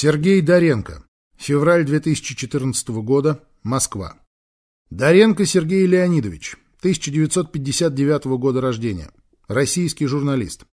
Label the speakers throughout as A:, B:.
A: Сергей Доренко. Февраль 2014 года. Москва. Доренко Сергей Леонидович. 1959 года рождения. Российский журналист.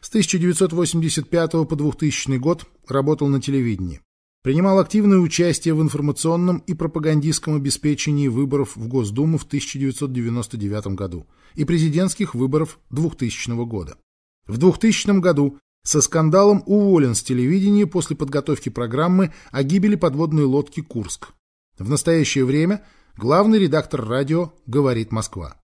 A: С 1985 по 2000 год работал на телевидении. Принимал активное участие в информационном и пропагандистском обеспечении выборов в Госдуму в 1999 году и президентских выборов 2000 года. В 2000 году со скандалом уволен с телевидения после подготовки программы о гибели подводной лодки «Курск». В настоящее время главный редактор радио «Говорит Москва».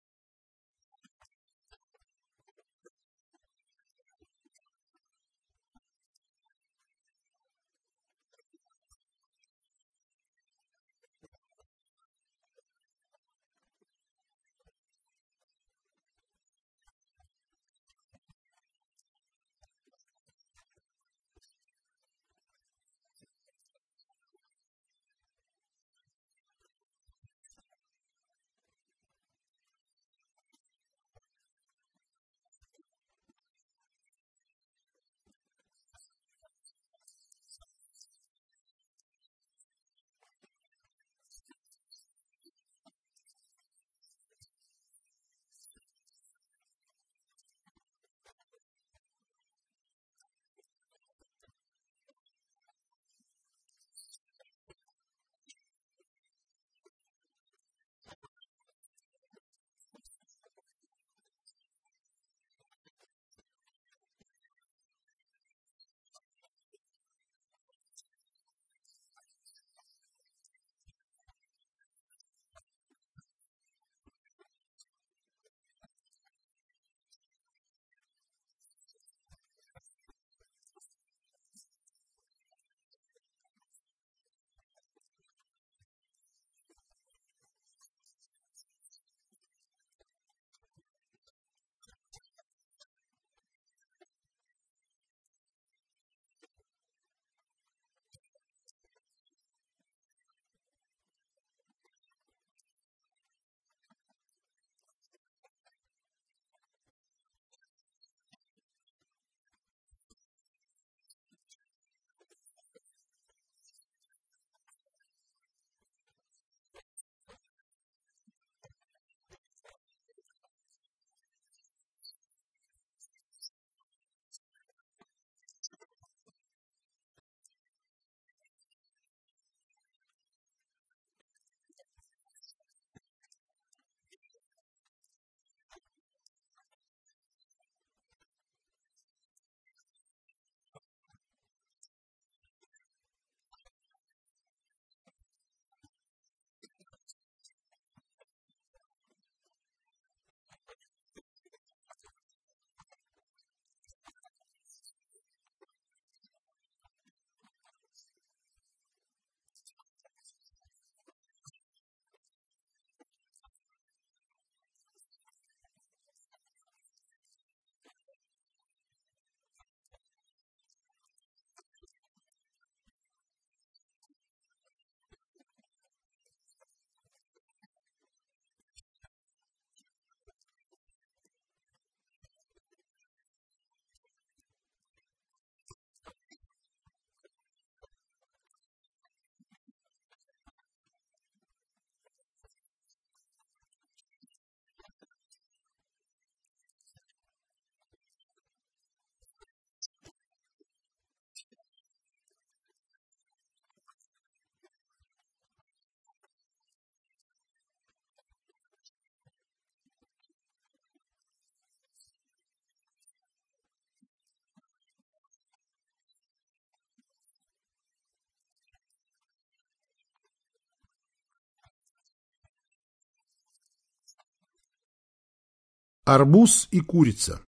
A: Арбуз и курица.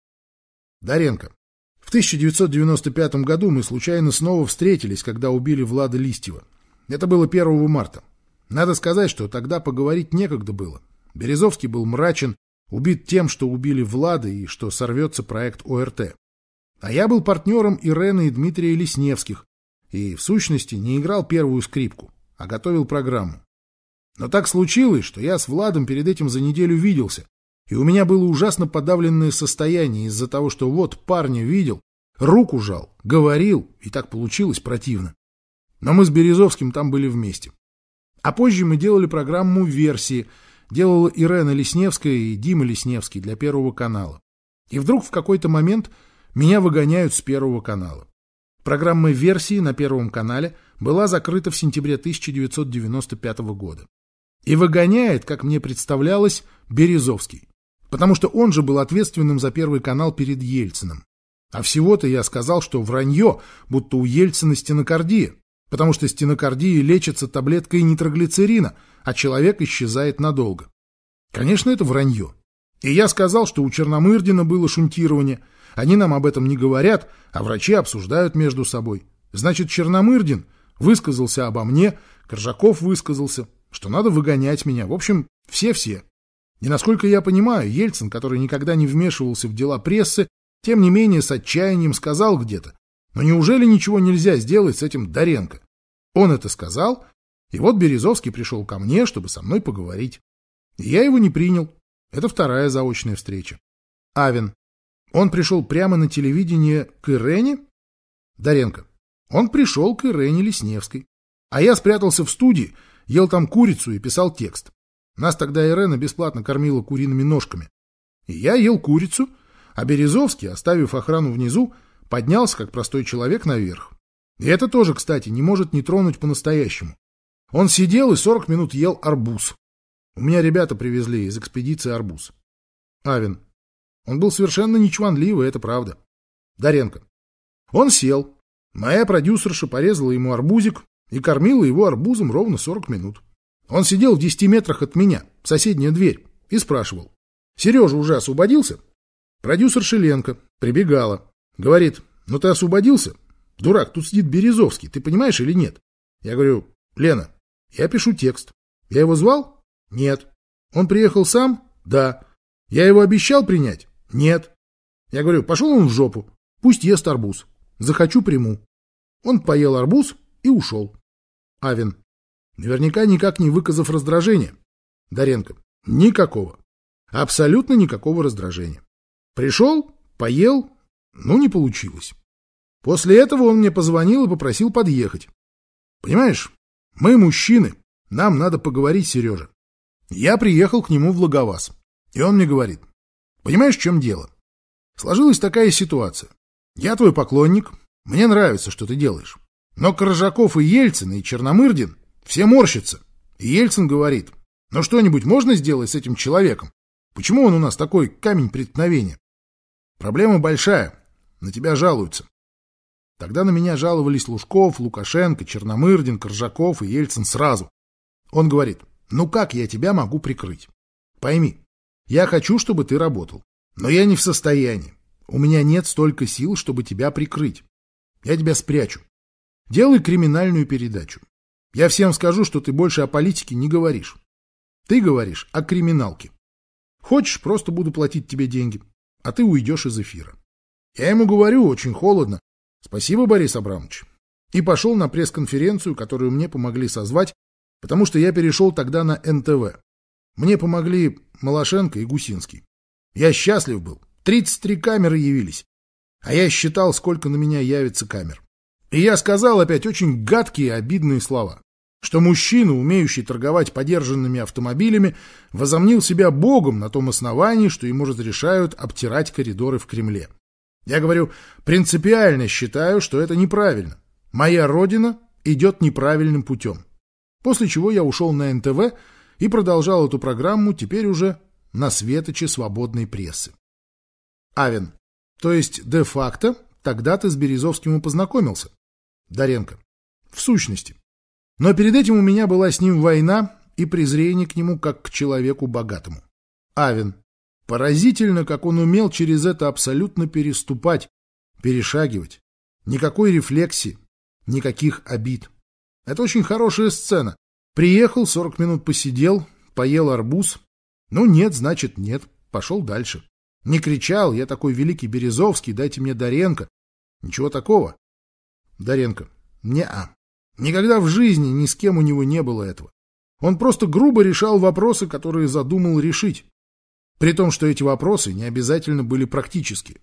A: Даренко. В 1995 году мы случайно снова встретились, когда убили Влада Листьева. Это было 1 марта. Надо сказать, что тогда поговорить некогда было. Березовский был мрачен, убит тем, что убили Влада и что сорвется проект ОРТ. А я был партнером Ирены и Дмитрия Лесневских и, в сущности, не играл первую скрипку, а готовил программу. Но так случилось, что я с Владом перед этим за неделю виделся, и у меня было ужасно подавленное состояние из-за того, что вот парня видел, руку жал, говорил, и так получилось противно. Но мы с Березовским там были вместе. А позже мы делали программу «Версии», делала Ирена Лесневская и Дима Лесневский для Первого канала. И вдруг в какой-то момент меня выгоняют с Первого канала. Программа «Версии» на Первом канале была закрыта в сентябре 1995 года. И выгоняет, как мне представлялось, Березовский потому что он же был ответственным за Первый канал перед Ельциным. А всего-то я сказал, что вранье, будто у Ельцина стенокардия, потому что стенокардия лечится таблеткой нитроглицерина, а человек исчезает надолго. Конечно, это вранье. И я сказал, что у Черномырдина было шунтирование. Они нам об этом не говорят, а врачи обсуждают между собой. Значит, Черномырдин высказался обо мне, Коржаков высказался, что надо выгонять меня. В общем, все-все. И насколько я понимаю, Ельцин, который никогда не вмешивался в дела прессы, тем не менее с отчаянием сказал где-то, но неужели ничего нельзя сделать с этим Доренко? Он это сказал, и вот Березовский пришел ко мне, чтобы со мной поговорить. И я его не принял. Это вторая заочная встреча. Авен. Он пришел прямо на телевидение к Ирене? Доренко. Он пришел к Ирене Лесневской. А я спрятался в студии, ел там курицу и писал текст. Нас тогда Ирена бесплатно кормила куриными ножками. И я ел курицу, а Березовский, оставив охрану внизу, поднялся, как простой человек, наверх. И это тоже, кстати, не может не тронуть по-настоящему. Он сидел и 40 минут ел арбуз. У меня ребята привезли из экспедиции арбуз. Авин. Он был совершенно нечванливый, это правда. Даренко. Он сел. Моя продюсерша порезала ему арбузик и кормила его арбузом ровно 40 минут. Он сидел в 10 метрах от меня, в соседнюю дверь, и спрашивал. «Сережа уже освободился?» Продюсер Шеленко прибегала. Говорит, «Ну ты освободился? Дурак, тут сидит Березовский, ты понимаешь или нет?» Я говорю, «Лена, я пишу текст. Я его звал? Нет. Он приехал сам? Да. Я его обещал принять? Нет. Я говорю, пошел он в жопу. Пусть ест арбуз. Захочу приму. Он поел арбуз и ушел. Авен. Наверняка никак не выказав раздражения. Даренко. Никакого. Абсолютно никакого раздражения. Пришел, поел, ну не получилось. После этого он мне позвонил и попросил подъехать. Понимаешь, мы мужчины, нам надо поговорить, Сережа. Я приехал к нему в Логоваз, и он мне говорит, понимаешь, в чем дело? Сложилась такая ситуация. Я твой поклонник, мне нравится, что ты делаешь. Но Коржаков и Ельцин, и Черномырдин все морщатся. И Ельцин говорит, но «Ну что-нибудь можно сделать с этим человеком? Почему он у нас такой камень преткновения? Проблема большая. На тебя жалуются. Тогда на меня жаловались Лужков, Лукашенко, Черномырдин, Коржаков и Ельцин сразу. Он говорит, ну как я тебя могу прикрыть? Пойми, я хочу, чтобы ты работал, но я не в состоянии. У меня нет столько сил, чтобы тебя прикрыть. Я тебя спрячу. Делай криминальную передачу. Я всем скажу, что ты больше о политике не говоришь. Ты говоришь о криминалке. Хочешь, просто буду платить тебе деньги, а ты уйдешь из эфира. Я ему говорю очень холодно. Спасибо, Борис Абрамович. И пошел на пресс-конференцию, которую мне помогли созвать, потому что я перешел тогда на НТВ. Мне помогли Малашенко и Гусинский. Я счастлив был. 33 камеры явились. А я считал, сколько на меня явится камер. И я сказал опять очень гадкие обидные слова что мужчина, умеющий торговать подержанными автомобилями, возомнил себя богом на том основании, что ему разрешают обтирать коридоры в Кремле. Я говорю, принципиально считаю, что это неправильно. Моя родина идет неправильным путем. После чего я ушел на НТВ и продолжал эту программу теперь уже на светоче свободной прессы. Авен, то есть де-факто тогда ты с Березовским и познакомился? Даренко, в сущности. Но перед этим у меня была с ним война и презрение к нему как к человеку богатому. Авен. Поразительно, как он умел через это абсолютно переступать, перешагивать. Никакой рефлексии, никаких обид. Это очень хорошая сцена. Приехал, 40 минут посидел, поел арбуз. Ну нет, значит нет, пошел дальше. Не кричал, я такой великий Березовский, дайте мне Даренко, Ничего такого. Даренко, не-а. Никогда в жизни ни с кем у него не было этого. Он просто грубо решал вопросы, которые задумал решить. При том, что эти вопросы не обязательно были практические.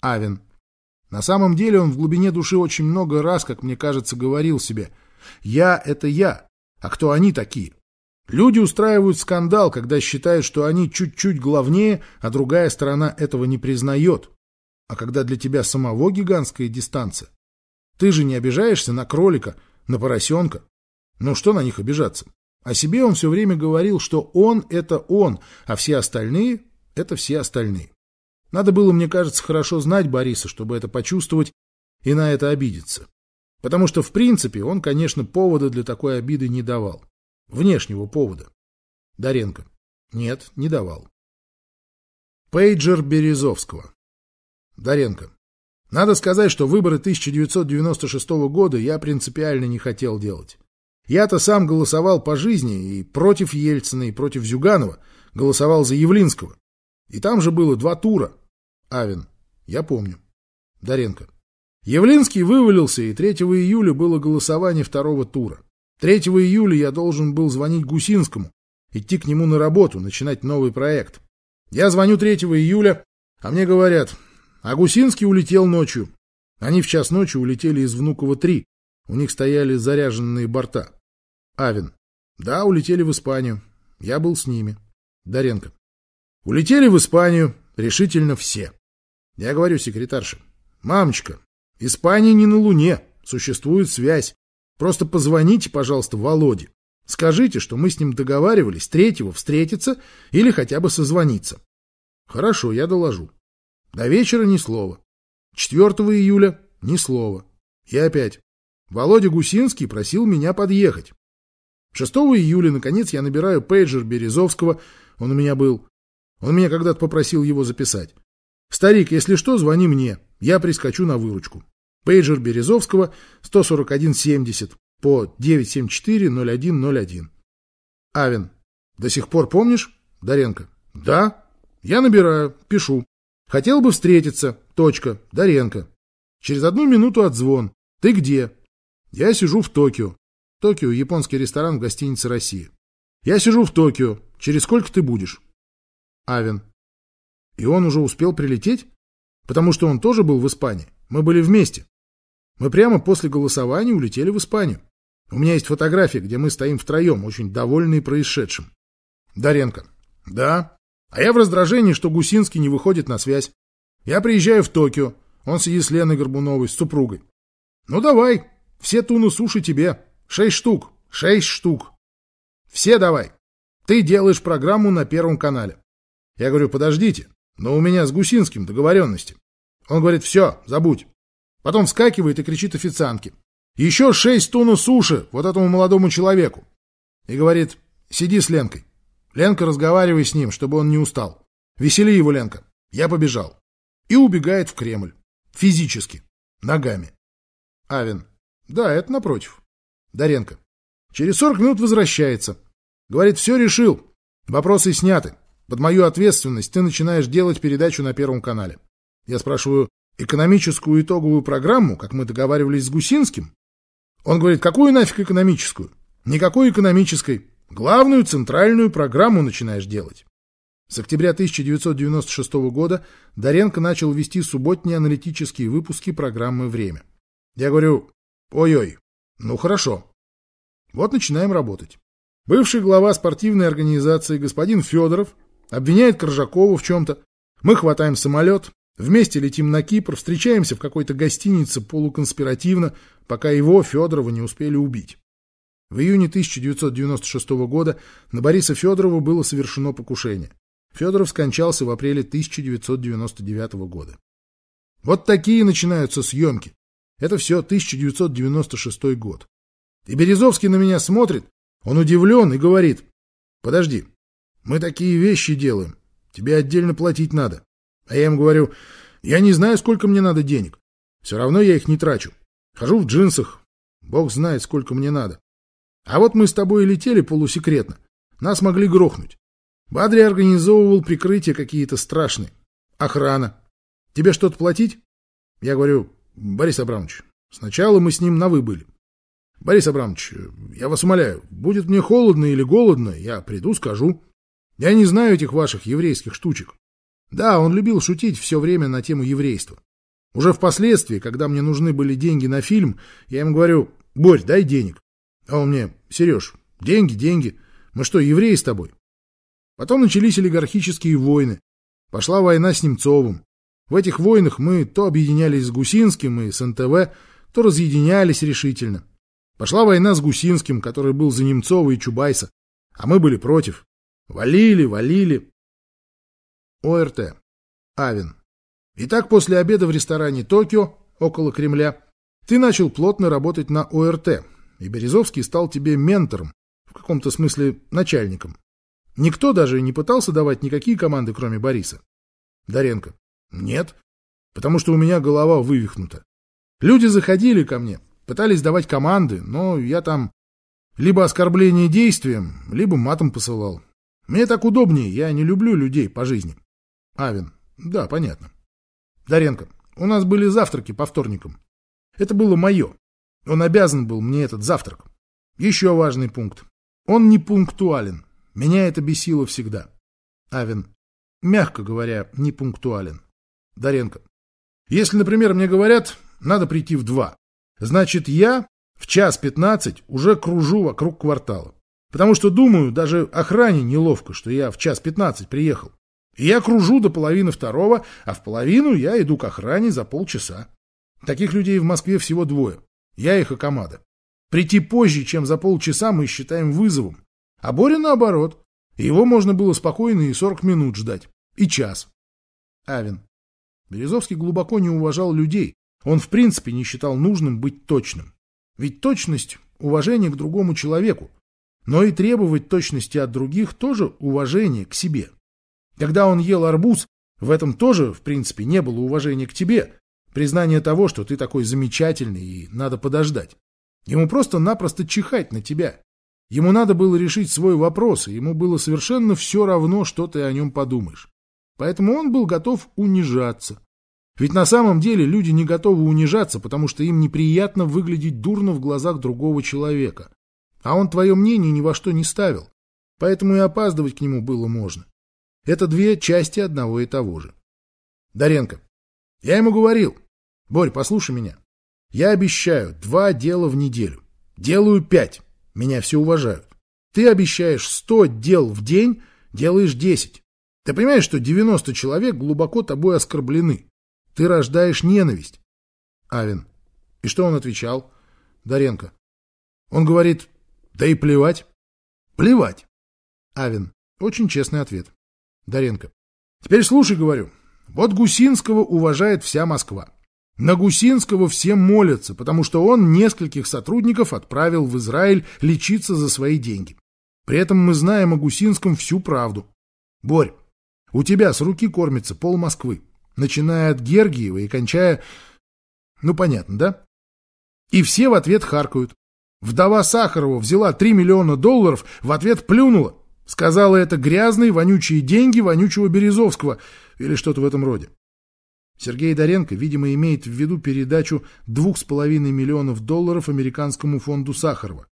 A: Авен. На самом деле он в глубине души очень много раз, как мне кажется, говорил себе «Я — это я, а кто они такие?» Люди устраивают скандал, когда считают, что они чуть-чуть главнее, а другая сторона этого не признает. А когда для тебя самого гигантская дистанция, ты же не обижаешься на кролика, на поросенка. Ну что на них обижаться? О себе он все время говорил, что он — это он, а все остальные — это все остальные. Надо было, мне кажется, хорошо знать Бориса, чтобы это почувствовать и на это обидеться. Потому что, в принципе, он, конечно, повода для такой обиды не давал. Внешнего повода. Даренко. Нет, не давал. Пейджер Березовского. Даренко. Надо сказать, что выборы 1996 года я принципиально не хотел делать. Я-то сам голосовал по жизни и против Ельцина, и против Зюганова, голосовал за Явлинского. И там же было два тура. Авен. Я помню. Даренко. Явлинский вывалился, и 3 июля было голосование второго тура. 3 июля я должен был звонить Гусинскому, идти к нему на работу, начинать новый проект. Я звоню 3 июля, а мне говорят, а Гусинский улетел ночью. Они в час ночи улетели из Внуково-3. У них стояли заряженные борта. Авин. Да, улетели в Испанию. Я был с ними. Даренко. Улетели в Испанию решительно все. Я говорю секретарше. Мамочка, Испания не на Луне. Существует связь. Просто позвоните, пожалуйста, Володе. Скажите, что мы с ним договаривались третьего встретиться или хотя бы созвониться. Хорошо, я доложу. До вечера ни слова. 4 июля ни слова. И опять. Володя Гусинский просил меня подъехать. 6 июля, наконец, я набираю пейджер Березовского. Он у меня был. Он меня когда-то попросил его записать. «Старик, если что, звони мне. Я прискочу на выручку». Пейджер Березовского 14170 по 974-0101. Авен. До сих пор помнишь? Даренко. Да. Я набираю, пишу. Хотел бы встретиться. Точка. Доренко. Через одну минуту отзвон. Ты где? Я сижу в Токио. Токио – японский ресторан в гостинице России. Я сижу в Токио. Через сколько ты будешь? Авен. И он уже успел прилететь? Потому что он тоже был в Испании. Мы были вместе. Мы прямо после голосования улетели в Испанию. У меня есть фотография, где мы стоим втроем, очень довольные происшедшим. Даренко. Да. А я в раздражении, что Гусинский не выходит на связь. Я приезжаю в Токио. Он сидит с Леной Горбуновой, с супругой. Ну давай, все туну суши тебе. Шесть штук, шесть штук. Все давай. Ты делаешь программу на Первом канале. Я говорю, подождите, но у меня с Гусинским договоренности. Он говорит, все, забудь. Потом вскакивает и кричит официантке. Еще шесть туну суши вот этому молодому человеку. И говорит, сиди с Ленкой. Ленка, разговаривай с ним, чтобы он не устал. Весели его, Ленка. Я побежал. И убегает в Кремль. Физически. Ногами. Авен. Да, это напротив. Даренко. Через 40 минут возвращается. Говорит, все решил. Вопросы сняты. Под мою ответственность ты начинаешь делать передачу на Первом канале. Я спрашиваю, экономическую итоговую программу, как мы договаривались с Гусинским? Он говорит, какую нафиг экономическую? Никакой экономической. Главную центральную программу начинаешь делать. С октября 1996 года Даренко начал вести субботние аналитические выпуски программы «Время». Я говорю, ой-ой, ну хорошо. Вот начинаем работать. Бывший глава спортивной организации господин Федоров обвиняет Коржакова в чем-то. Мы хватаем самолет, вместе летим на Кипр, встречаемся в какой-то гостинице полуконспиративно, пока его, Федорова, не успели убить. В июне 1996 года на Бориса Федорова было совершено покушение. Федоров скончался в апреле 1999 года. Вот такие начинаются съемки. Это все 1996 год. И Березовский на меня смотрит, он удивлен и говорит, «Подожди, мы такие вещи делаем, тебе отдельно платить надо». А я им говорю, «Я не знаю, сколько мне надо денег, все равно я их не трачу. Хожу в джинсах, бог знает, сколько мне надо. А вот мы с тобой летели полусекретно. Нас могли грохнуть. Бадри организовывал прикрытия какие-то страшные. Охрана. Тебе что-то платить? Я говорю, Борис Абрамович, сначала мы с ним на «вы» были. Борис Абрамович, я вас умоляю, будет мне холодно или голодно, я приду, скажу. Я не знаю этих ваших еврейских штучек. Да, он любил шутить все время на тему еврейства. Уже впоследствии, когда мне нужны были деньги на фильм, я им говорю, Борь, дай денег. А он мне, Сереж, деньги, деньги. Мы что, евреи с тобой? Потом начались олигархические войны. Пошла война с Немцовым. В этих войнах мы то объединялись с Гусинским и с НТВ, то разъединялись решительно. Пошла война с Гусинским, который был за Немцова и Чубайса, а мы были против. Валили, валили. ОРТ. Авен. Итак, после обеда в ресторане «Токио» около Кремля ты начал плотно работать на ОРТ, и Березовский стал тебе ментором, в каком-то смысле начальником. Никто даже не пытался давать никакие команды, кроме Бориса. Даренко. Нет, потому что у меня голова вывихнута. Люди заходили ко мне, пытались давать команды, но я там либо оскорбление действием, либо матом посылал. Мне так удобнее, я не люблю людей по жизни. Авин. Да, понятно. Даренко. У нас были завтраки по вторникам. Это было мое. Он обязан был мне этот завтрак. Еще важный пункт. Он не пунктуален. Меня это бесило всегда. Авен. Мягко говоря, не пунктуален. Даренко. Если, например, мне говорят, надо прийти в два, значит, я в час пятнадцать уже кружу вокруг квартала. Потому что думаю, даже охране неловко, что я в час пятнадцать приехал. И я кружу до половины второго, а в половину я иду к охране за полчаса. Таких людей в Москве всего двое. Я и Хакамада. Прийти позже, чем за полчаса, мы считаем вызовом. А Боря наоборот. Его можно было спокойно и 40 минут ждать. И час. Авен. Березовский глубоко не уважал людей. Он в принципе не считал нужным быть точным. Ведь точность – уважение к другому человеку. Но и требовать точности от других тоже уважение к себе. Когда он ел арбуз, в этом тоже, в принципе, не было уважения к тебе, Признание того, что ты такой замечательный и надо подождать. Ему просто-напросто чихать на тебя. Ему надо было решить свой вопрос, и ему было совершенно все равно, что ты о нем подумаешь. Поэтому он был готов унижаться. Ведь на самом деле люди не готовы унижаться, потому что им неприятно выглядеть дурно в глазах другого человека. А он твое мнение ни во что не ставил. Поэтому и опаздывать к нему было можно. Это две части одного и того же. Даренко. Я ему говорил, Борь, послушай меня. Я обещаю два дела в неделю. Делаю пять. Меня все уважают. Ты обещаешь сто дел в день, делаешь десять. Ты понимаешь, что 90 человек глубоко тобой оскорблены. Ты рождаешь ненависть. Авин. И что он отвечал? Даренко. Он говорит, да и плевать. Плевать. Авин. Очень честный ответ. Даренко. Теперь слушай, говорю. Вот Гусинского уважает вся Москва. На Гусинского все молятся, потому что он нескольких сотрудников отправил в Израиль лечиться за свои деньги. При этом мы знаем о Гусинском всю правду. Борь, у тебя с руки кормится пол Москвы, начиная от Гергиева и кончая... Ну, понятно, да? И все в ответ харкают. Вдова Сахарова взяла 3 миллиона долларов, в ответ плюнула. Сказала это грязные, вонючие деньги вонючего Березовского или что-то в этом роде. Сергей Доренко, видимо, имеет в виду передачу 2,5 миллионов долларов американскому фонду Сахарова.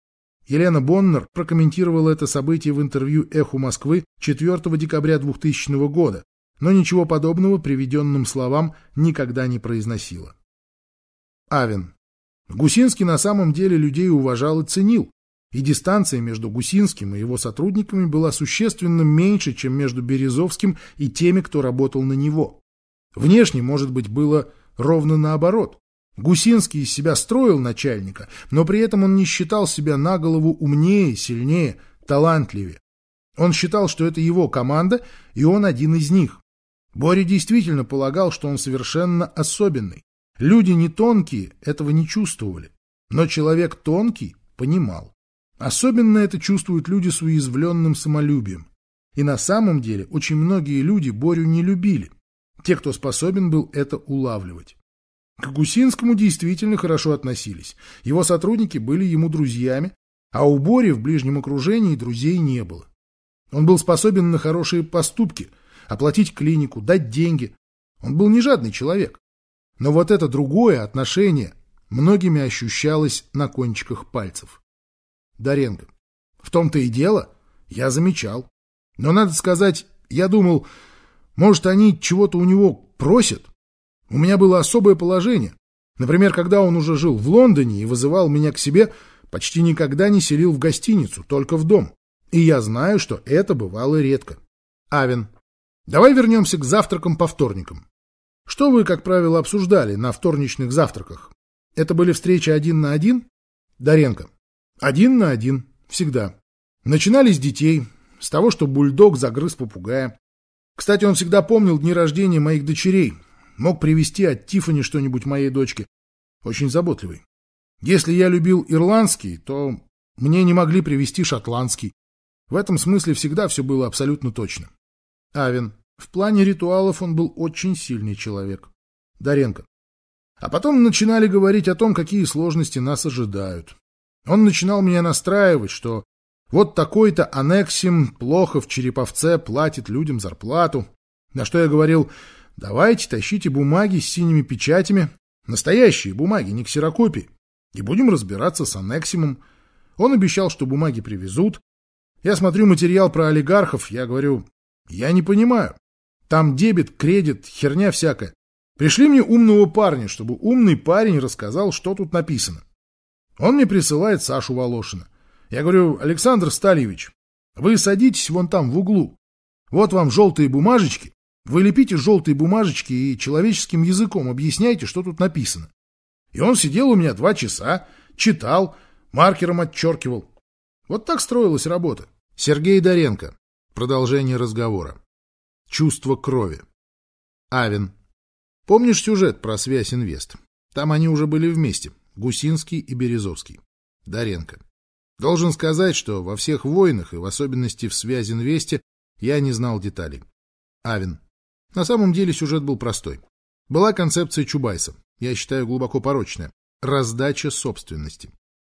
A: Елена Боннер прокомментировала это событие в интервью «Эху Москвы» 4 декабря 2000 года, но ничего подобного приведенным словам никогда не произносила. Авен. Гусинский на самом деле людей уважал и ценил, и дистанция между Гусинским и его сотрудниками была существенно меньше, чем между Березовским и теми, кто работал на него. Внешне, может быть, было ровно наоборот. Гусинский из себя строил начальника, но при этом он не считал себя на голову умнее, сильнее, талантливее. Он считал, что это его команда, и он один из них. Боря действительно полагал, что он совершенно особенный. Люди не тонкие этого не чувствовали, но человек тонкий понимал. Особенно это чувствуют люди с уязвленным самолюбием. И на самом деле очень многие люди Борю не любили. Те, кто способен был это улавливать. К Гусинскому действительно хорошо относились. Его сотрудники были ему друзьями, а у Бори в ближнем окружении друзей не было. Он был способен на хорошие поступки, оплатить клинику, дать деньги. Он был не жадный человек. Но вот это другое отношение многими ощущалось на кончиках пальцев. Даренко. В том-то и дело, я замечал. Но, надо сказать, я думал, может, они чего-то у него просят? У меня было особое положение. Например, когда он уже жил в Лондоне и вызывал меня к себе, почти никогда не селил в гостиницу, только в дом. И я знаю, что это бывало редко. Авен. Давай вернемся к завтракам по вторникам. Что вы, как правило, обсуждали на вторничных завтраках? Это были встречи один на один? Даренко, Один на один. Всегда. Начинали с детей, с того, что бульдог загрыз попугая. Кстати, он всегда помнил дни рождения моих дочерей. Мог привезти от Тифани что-нибудь моей дочке. Очень заботливый. Если я любил ирландский, то мне не могли привезти шотландский. В этом смысле всегда все было абсолютно точно. Авен. В плане ритуалов он был очень сильный человек. Даренко. А потом начинали говорить о том, какие сложности нас ожидают. Он начинал меня настраивать, что вот такой-то анексим плохо в Череповце платит людям зарплату. На что я говорил, давайте тащите бумаги с синими печатями, настоящие бумаги, не ксерокопии, и будем разбираться с анексимом. Он обещал, что бумаги привезут. Я смотрю материал про олигархов, я говорю, я не понимаю. Там дебет, кредит, херня всякая. Пришли мне умного парня, чтобы умный парень рассказал, что тут написано. Он мне присылает Сашу Волошина. Я говорю, Александр Стальевич, вы садитесь вон там в углу. Вот вам желтые бумажечки. Вы лепите желтые бумажечки и человеческим языком объясняйте, что тут написано. И он сидел у меня два часа, читал, маркером отчеркивал. Вот так строилась работа. Сергей Доренко. Продолжение разговора. Чувство крови. Авен. Помнишь сюжет про связь инвест? Там они уже были вместе. Гусинский и Березовский. Доренко. Должен сказать, что во всех войнах, и в особенности в связи инвесте, я не знал деталей. Авен. На самом деле сюжет был простой. Была концепция Чубайса, я считаю глубоко порочная, раздача собственности.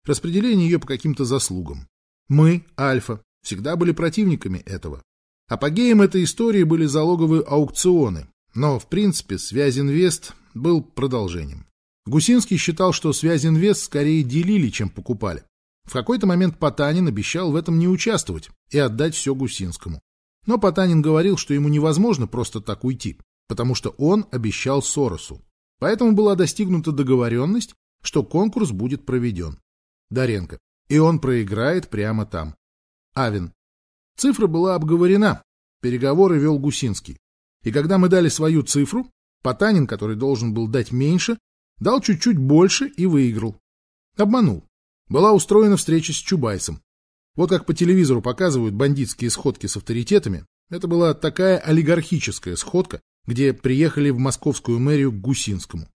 A: Распределение ее по каким-то заслугам. Мы, Альфа, всегда были противниками этого. Апогеем этой истории были залоговые аукционы, но, в принципе, связь Инвест был продолжением. Гусинский считал, что связь Инвест скорее делили, чем покупали. В какой-то момент Потанин обещал в этом не участвовать и отдать все Гусинскому. Но Потанин говорил, что ему невозможно просто так уйти, потому что он обещал Соросу. Поэтому была достигнута договоренность, что конкурс будет проведен. Даренко. И он проиграет прямо там. Авин. Цифра была обговорена. Переговоры вел Гусинский. И когда мы дали свою цифру, Потанин, который должен был дать меньше, дал чуть-чуть больше и выиграл. Обманул была устроена встреча с Чубайсом. Вот как по телевизору показывают бандитские сходки с авторитетами, это была такая олигархическая сходка, где приехали в московскую мэрию к Гусинскому.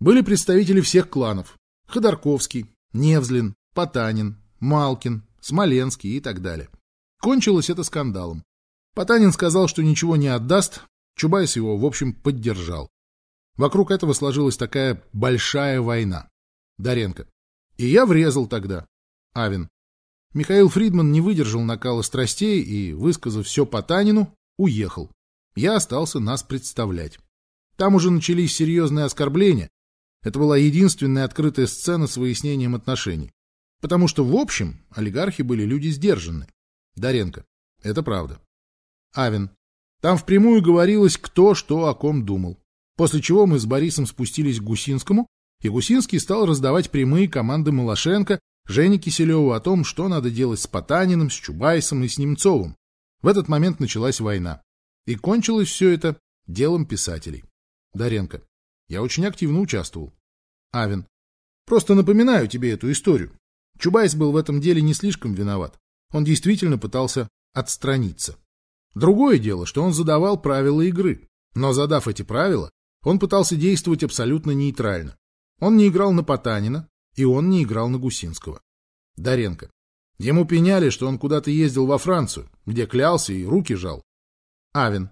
A: Были представители всех кланов – Ходорковский, Невзлин, Потанин, Малкин, Смоленский и так далее. Кончилось это скандалом. Потанин сказал, что ничего не отдаст, Чубайс его, в общем, поддержал. Вокруг этого сложилась такая большая война. Даренко. И я врезал тогда. Авин. Михаил Фридман не выдержал накала страстей и, высказав все по Танину, уехал. Я остался нас представлять. Там уже начались серьезные оскорбления. Это была единственная открытая сцена с выяснением отношений. Потому что, в общем, олигархи были люди сдержанные. Даренко. Это правда. Авин. Там впрямую говорилось, кто что о ком думал. После чего мы с Борисом спустились к Гусинскому, Ягусинский стал раздавать прямые команды Малашенко, Жене Киселеву о том, что надо делать с Потаниным, с Чубайсом и с Немцовым. В этот момент началась война. И кончилось все это делом писателей. Даренко. Я очень активно участвовал. Авен. Просто напоминаю тебе эту историю. Чубайс был в этом деле не слишком виноват. Он действительно пытался отстраниться. Другое дело, что он задавал правила игры. Но задав эти правила, он пытался действовать абсолютно нейтрально. Он не играл на Потанина, и он не играл на Гусинского. Даренко. Ему пеняли, что он куда-то ездил во Францию, где клялся и руки жал. Авен.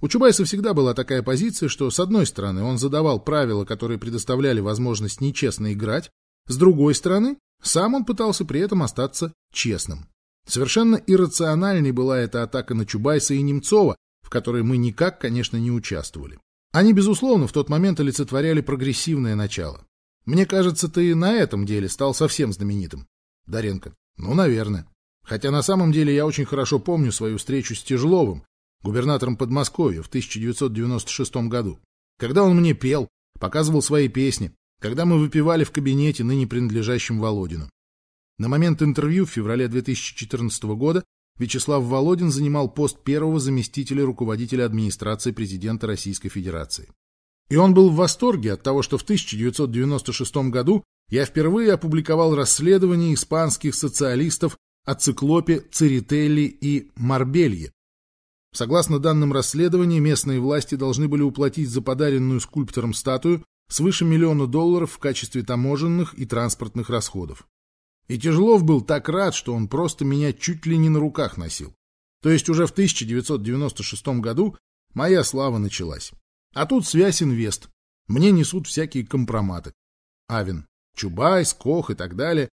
A: У Чубайса всегда была такая позиция, что, с одной стороны, он задавал правила, которые предоставляли возможность нечестно играть, с другой стороны, сам он пытался при этом остаться честным. Совершенно иррациональной была эта атака на Чубайса и Немцова, в которой мы никак, конечно, не участвовали. Они, безусловно, в тот момент олицетворяли прогрессивное начало. Мне кажется, ты на этом деле стал совсем знаменитым. Даренко. Ну, наверное. Хотя на самом деле я очень хорошо помню свою встречу с Тяжеловым, губернатором Подмосковья в 1996 году, когда он мне пел, показывал свои песни, когда мы выпивали в кабинете, ныне принадлежащем Володину. На момент интервью в феврале 2014 года Вячеслав Володин занимал пост первого заместителя руководителя администрации президента Российской Федерации. И он был в восторге от того, что в 1996 году я впервые опубликовал расследование испанских социалистов о циклопе Церетели и Марбелье. Согласно данным расследования, местные власти должны были уплатить за подаренную скульптором статую свыше миллиона долларов в качестве таможенных и транспортных расходов. И Тяжелов был так рад, что он просто меня чуть ли не на руках носил. То есть уже в 1996 году моя слава началась. А тут связь инвест. Мне несут всякие компроматы. Авен, Чубайс, Кох и так далее.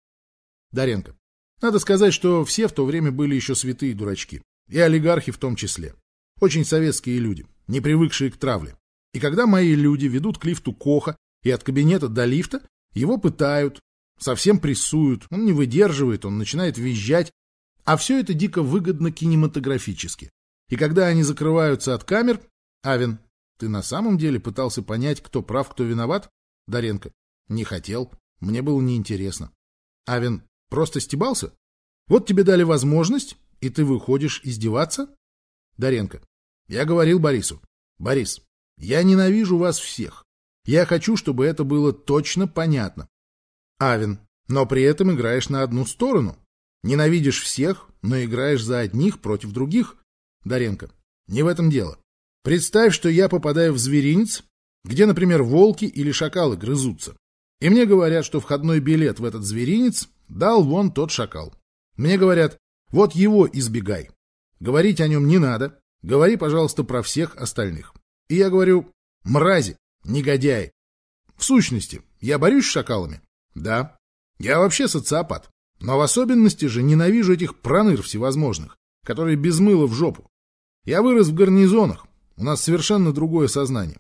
A: Даренко. Надо сказать, что все в то время были еще святые дурачки. И олигархи в том числе. Очень советские люди, не привыкшие к травле. И когда мои люди ведут к лифту Коха и от кабинета до лифта, его пытают, совсем прессуют, он не выдерживает, он начинает визжать. А все это дико выгодно кинематографически. И когда они закрываются от камер, Авен, ты на самом деле пытался понять, кто прав, кто виноват? Даренко. Не хотел. Мне было неинтересно. Авен. Просто стебался? Вот тебе дали возможность, и ты выходишь издеваться? Даренко. Я говорил Борису. Борис, я ненавижу вас всех. Я хочу, чтобы это было точно понятно. Авен. Но при этом играешь на одну сторону. Ненавидишь всех, но играешь за одних против других. Даренко. Не в этом дело. Представь, что я попадаю в зверинец, где, например, волки или шакалы грызутся. И мне говорят, что входной билет в этот зверинец дал вон тот шакал. Мне говорят, вот его избегай. Говорить о нем не надо. Говори, пожалуйста, про всех остальных. И я говорю, мрази, негодяй. В сущности, я борюсь с шакалами? Да. Я вообще социопат. Но в особенности же ненавижу этих проныр всевозможных, которые без мыла в жопу. Я вырос в гарнизонах, у нас совершенно другое сознание.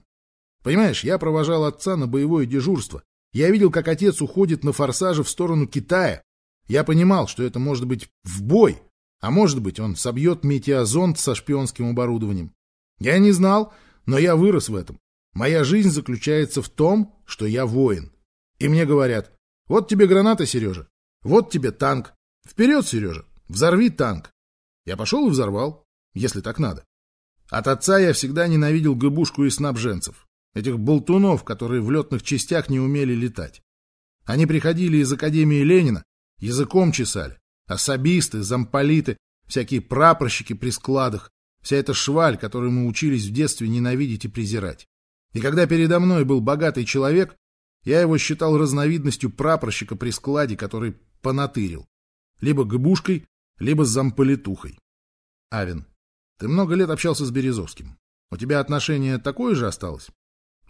A: Понимаешь, я провожал отца на боевое дежурство. Я видел, как отец уходит на форсаже в сторону Китая. Я понимал, что это может быть в бой, а может быть, он собьет метеозонд со шпионским оборудованием. Я не знал, но я вырос в этом. Моя жизнь заключается в том, что я воин. И мне говорят, вот тебе граната, Сережа, вот тебе танк. Вперед, Сережа, взорви танк. Я пошел и взорвал, если так надо. От отца я всегда ненавидел гыбушку и снабженцев, этих болтунов, которые в летных частях не умели летать. Они приходили из Академии Ленина, языком чесали, особисты, замполиты, всякие прапорщики при складах, вся эта шваль, которую мы учились в детстве ненавидеть и презирать. И когда передо мной был богатый человек, я его считал разновидностью прапорщика при складе, который понатырил. Либо гбушкой, либо замполитухой. Авен. Ты много лет общался с Березовским. У тебя отношение такое же осталось?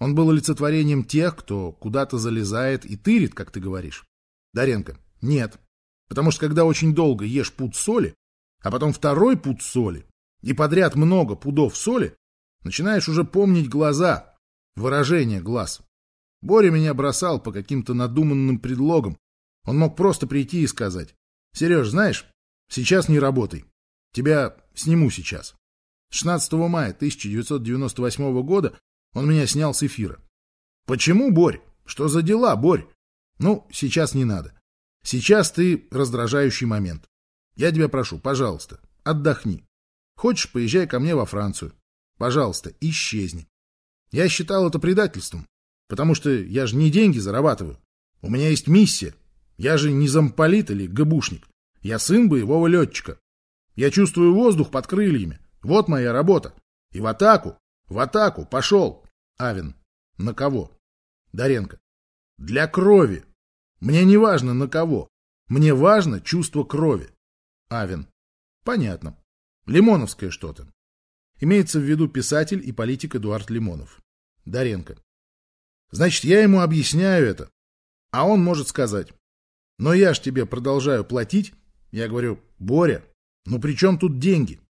A: Он был олицетворением тех, кто куда-то залезает и тырит, как ты говоришь. Даренко, нет. Потому что когда очень долго ешь пуд соли, а потом второй пуд соли, и подряд много пудов соли, начинаешь уже помнить глаза, выражение глаз. Боря меня бросал по каким-то надуманным предлогам. Он мог просто прийти и сказать, «Сереж, знаешь, сейчас не работай. Тебя сниму сейчас». 16 мая 1998 года он меня снял с эфира. «Почему, Борь? Что за дела, Борь?» «Ну, сейчас не надо. Сейчас ты раздражающий момент. Я тебя прошу, пожалуйста, отдохни. Хочешь, поезжай ко мне во Францию. Пожалуйста, исчезни». Я считал это предательством, потому что я же не деньги зарабатываю. У меня есть миссия. Я же не замполит или габушник. Я сын боевого летчика. Я чувствую воздух под крыльями. Вот моя работа. И в атаку, в атаку, пошел. Авин. На кого? Даренко. Для крови. Мне не важно на кого. Мне важно чувство крови. Авин. Понятно. Лимоновское что-то. Имеется в виду писатель и политик Эдуард Лимонов. Даренко. Значит, я ему объясняю это. А он может сказать. Но я ж тебе продолжаю платить. Я говорю, Боря, ну при чем тут деньги?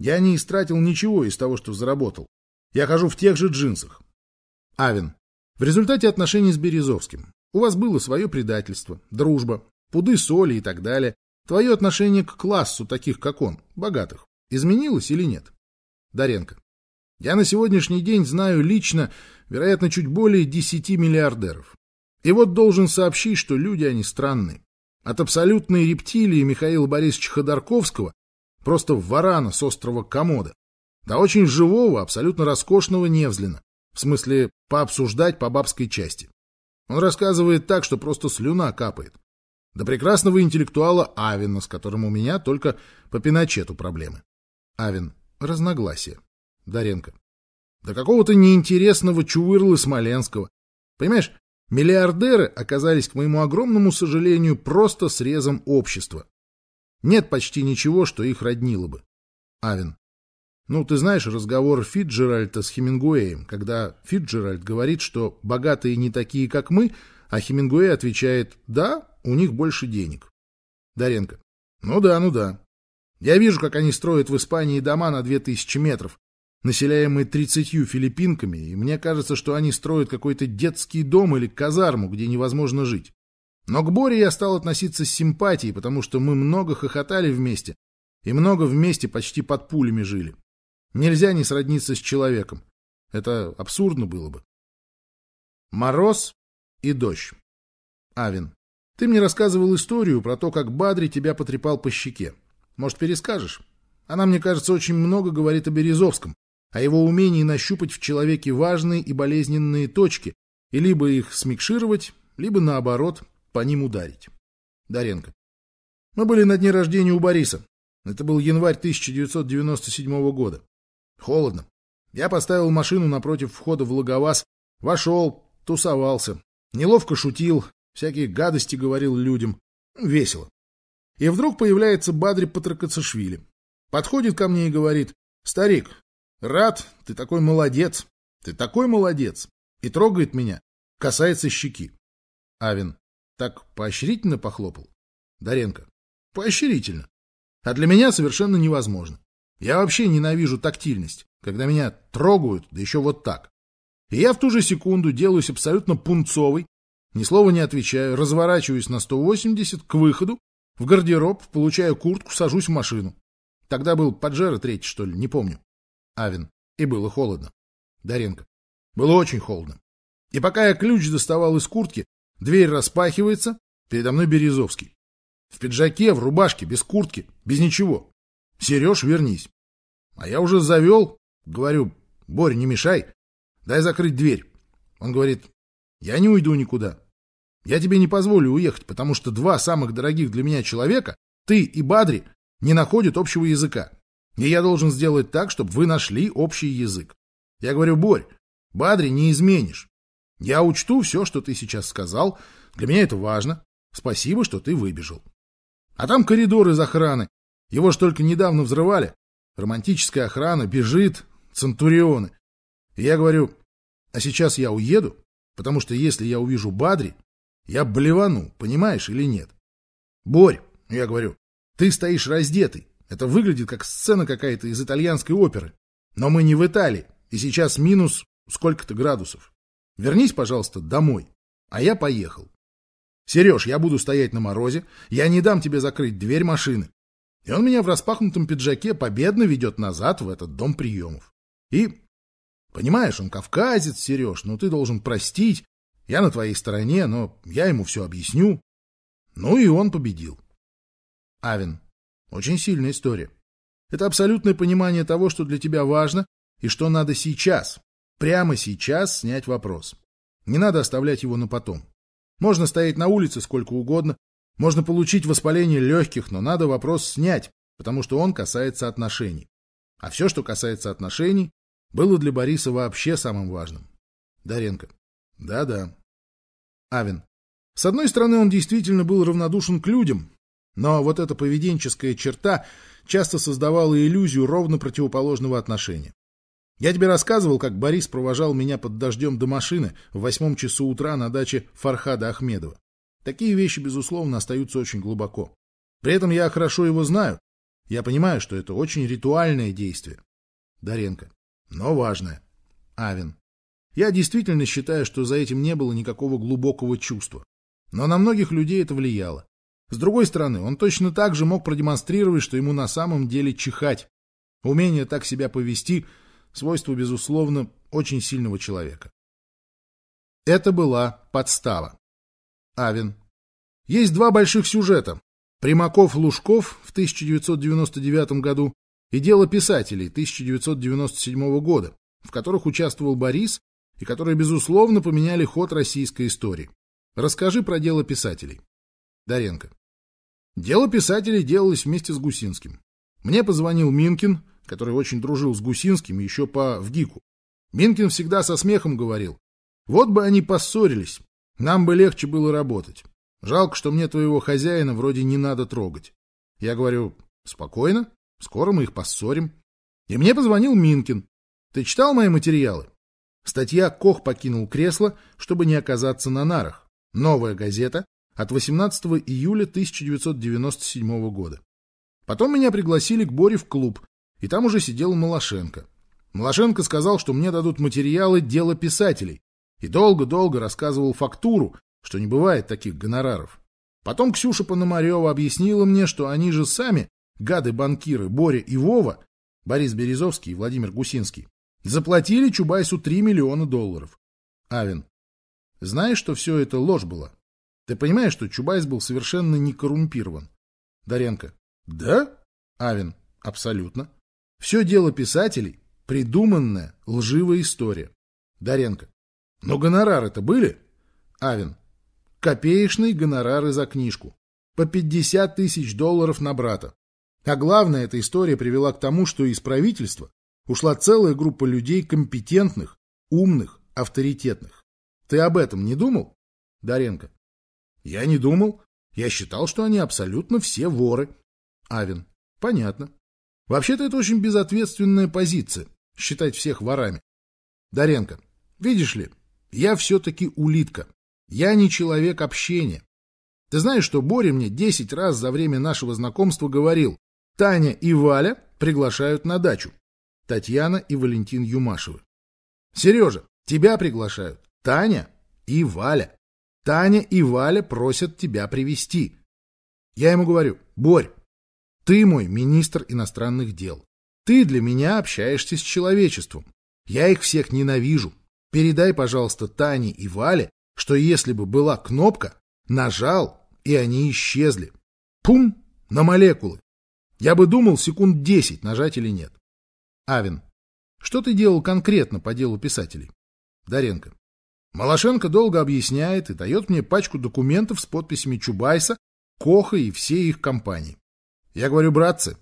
A: Я не истратил ничего из того, что заработал. Я хожу в тех же джинсах. Авен. В результате отношений с Березовским. У вас было свое предательство, дружба, пуды соли и так далее. Твое отношение к классу таких, как он, богатых, изменилось или нет? Даренко. Я на сегодняшний день знаю лично, вероятно, чуть более 10 миллиардеров. И вот должен сообщить, что люди они странные. От абсолютной рептилии Михаила Борисовича Ходорковского Просто варана с острова комода. Да очень живого, абсолютно роскошного Невзлина. В смысле, пообсуждать по бабской части. Он рассказывает так, что просто слюна капает. До прекрасного интеллектуала Авина, с которым у меня только по пиночету проблемы. Авин. Разногласия. Даренко. До какого-то неинтересного чувырлы Смоленского. Понимаешь, миллиардеры оказались, к моему огромному сожалению, просто срезом общества. Нет почти ничего, что их роднило бы. Авен. Ну, ты знаешь разговор Фитджеральда с Хемингуэем, когда Фитджеральд говорит, что богатые не такие, как мы, а Хемингуэй отвечает «Да, у них больше денег». Даренко. Ну да, ну да. Я вижу, как они строят в Испании дома на 2000 метров, населяемые 30 филиппинками, и мне кажется, что они строят какой-то детский дом или казарму, где невозможно жить. Но к Боре я стал относиться с симпатией, потому что мы много хохотали вместе и много вместе почти под пулями жили. Нельзя не сродниться с человеком. Это абсурдно было бы. Мороз и дождь. Авин, ты мне рассказывал историю про то, как Бадри тебя потрепал по щеке. Может, перескажешь? Она, мне кажется, очень много говорит о Березовском, о его умении нащупать в человеке важные и болезненные точки и либо их смикшировать, либо наоборот – по ним ударить. Даренко. Мы были на дне рождения у Бориса. Это был январь 1997 года. Холодно. Я поставил машину напротив входа в логоваз, вошел, тусовался, неловко шутил, всякие гадости говорил людям. Весело. И вдруг появляется Бадри Патракацишвили. Подходит ко мне и говорит, «Старик, рад, ты такой молодец, ты такой молодец!» И трогает меня, касается щеки. Авен. Так поощрительно похлопал? Даренко. Поощрительно. А для меня совершенно невозможно. Я вообще ненавижу тактильность, когда меня трогают, да еще вот так. И я в ту же секунду делаюсь абсолютно пунцовый, ни слова не отвечаю, разворачиваюсь на 180 к выходу, в гардероб, получаю куртку, сажусь в машину. Тогда был Паджеро третий, что ли, не помню. Авин. И было холодно. Даренко. Было очень холодно. И пока я ключ доставал из куртки, Дверь распахивается, передо мной Березовский. В пиджаке, в рубашке, без куртки, без ничего. Сереж, вернись. А я уже завел. Говорю, Борь, не мешай. Дай закрыть дверь. Он говорит, я не уйду никуда. Я тебе не позволю уехать, потому что два самых дорогих для меня человека, ты и Бадри, не находят общего языка. И я должен сделать так, чтобы вы нашли общий язык. Я говорю, Борь, Бадри не изменишь. Я учту все, что ты сейчас сказал. Для меня это важно. Спасибо, что ты выбежал. А там коридор из охраны. Его ж только недавно взрывали. Романтическая охрана бежит, центурионы. И я говорю, а сейчас я уеду, потому что если я увижу Бадри, я блевану, понимаешь или нет? Борь, я говорю, ты стоишь раздетый. Это выглядит как сцена какая-то из итальянской оперы. Но мы не в Италии, и сейчас минус сколько-то градусов. Вернись, пожалуйста, домой. А я поехал. Сереж, я буду стоять на морозе, я не дам тебе закрыть дверь машины. И он меня в распахнутом пиджаке победно ведет назад в этот дом приемов. И, понимаешь, он кавказец, Сереж, но ну ты должен простить. Я на твоей стороне, но я ему все объясню. Ну и он победил. Авен. Очень сильная история. Это абсолютное понимание того, что для тебя важно и что надо сейчас. Прямо сейчас снять вопрос. Не надо оставлять его на потом. Можно стоять на улице сколько угодно, можно получить воспаление легких, но надо вопрос снять, потому что он касается отношений. А все, что касается отношений, было для Бориса вообще самым важным. Даренко. Да-да. Авен. С одной стороны, он действительно был равнодушен к людям, но вот эта поведенческая черта часто создавала иллюзию ровно противоположного отношения. Я тебе рассказывал, как Борис провожал меня под дождем до машины в восьмом часу утра на даче Фархада Ахмедова. Такие вещи, безусловно, остаются очень глубоко. При этом я хорошо его знаю. Я понимаю, что это очень ритуальное действие. Даренко. Но важное. Авен. Я действительно считаю, что за этим не было никакого глубокого чувства. Но на многих людей это влияло. С другой стороны, он точно так же мог продемонстрировать, что ему на самом деле чихать. Умение так себя повести свойство, безусловно, очень сильного человека. Это была подстава. Авен. Есть два больших сюжета. Примаков-Лужков в 1999 году и «Дело писателей» 1997 года, в которых участвовал Борис и которые, безусловно, поменяли ход российской истории. Расскажи про «Дело писателей». Даренко. «Дело писателей» делалось вместе с Гусинским. Мне позвонил Минкин, который очень дружил с Гусинским еще по ВГИКу. Минкин всегда со смехом говорил. Вот бы они поссорились, нам бы легче было работать. Жалко, что мне твоего хозяина вроде не надо трогать. Я говорю, спокойно, скоро мы их поссорим. И мне позвонил Минкин. Ты читал мои материалы? Статья «Кох покинул кресло, чтобы не оказаться на нарах». Новая газета от 18 июля 1997 года. Потом меня пригласили к Боре в клуб, и там уже сидел Малашенко. Малашенко сказал, что мне дадут материалы дела писателей. И долго-долго рассказывал фактуру, что не бывает таких гонораров. Потом Ксюша Пономарева объяснила мне, что они же сами, гады-банкиры Боря и Вова, Борис Березовский и Владимир Гусинский, заплатили Чубайсу 3 миллиона долларов. Авен, знаешь, что все это ложь была? Ты понимаешь, что Чубайс был совершенно не коррумпирован? Даренко, да? Авен, абсолютно. Все дело писателей – придуманная лживая история. Даренко. Но гонорары-то были? Авен. Копеечные гонорары за книжку. По 50 тысяч долларов на брата. А главное, эта история привела к тому, что из правительства ушла целая группа людей компетентных, умных, авторитетных. Ты об этом не думал? Даренко. Я не думал. Я считал, что они абсолютно все воры. Авен. Понятно. Вообще-то это очень безответственная позиция — считать всех ворами. Даренко, видишь ли, я все-таки улитка. Я не человек общения. Ты знаешь, что Боря мне десять раз за время нашего знакомства говорил, Таня и Валя приглашают на дачу. Татьяна и Валентин Юмашевы. Сережа, тебя приглашают. Таня и Валя. Таня и Валя просят тебя привести. Я ему говорю, Борь, ты мой министр иностранных дел. Ты для меня общаешься с человечеством. Я их всех ненавижу. Передай, пожалуйста, Тане и Вале, что если бы была кнопка, нажал, и они исчезли. Пум! На молекулы. Я бы думал секунд десять нажать или нет. Авин. Что ты делал конкретно по делу писателей? Даренко. Малашенко долго объясняет и дает мне пачку документов с подписями Чубайса, Коха и всей их компании. Я говорю, братцы,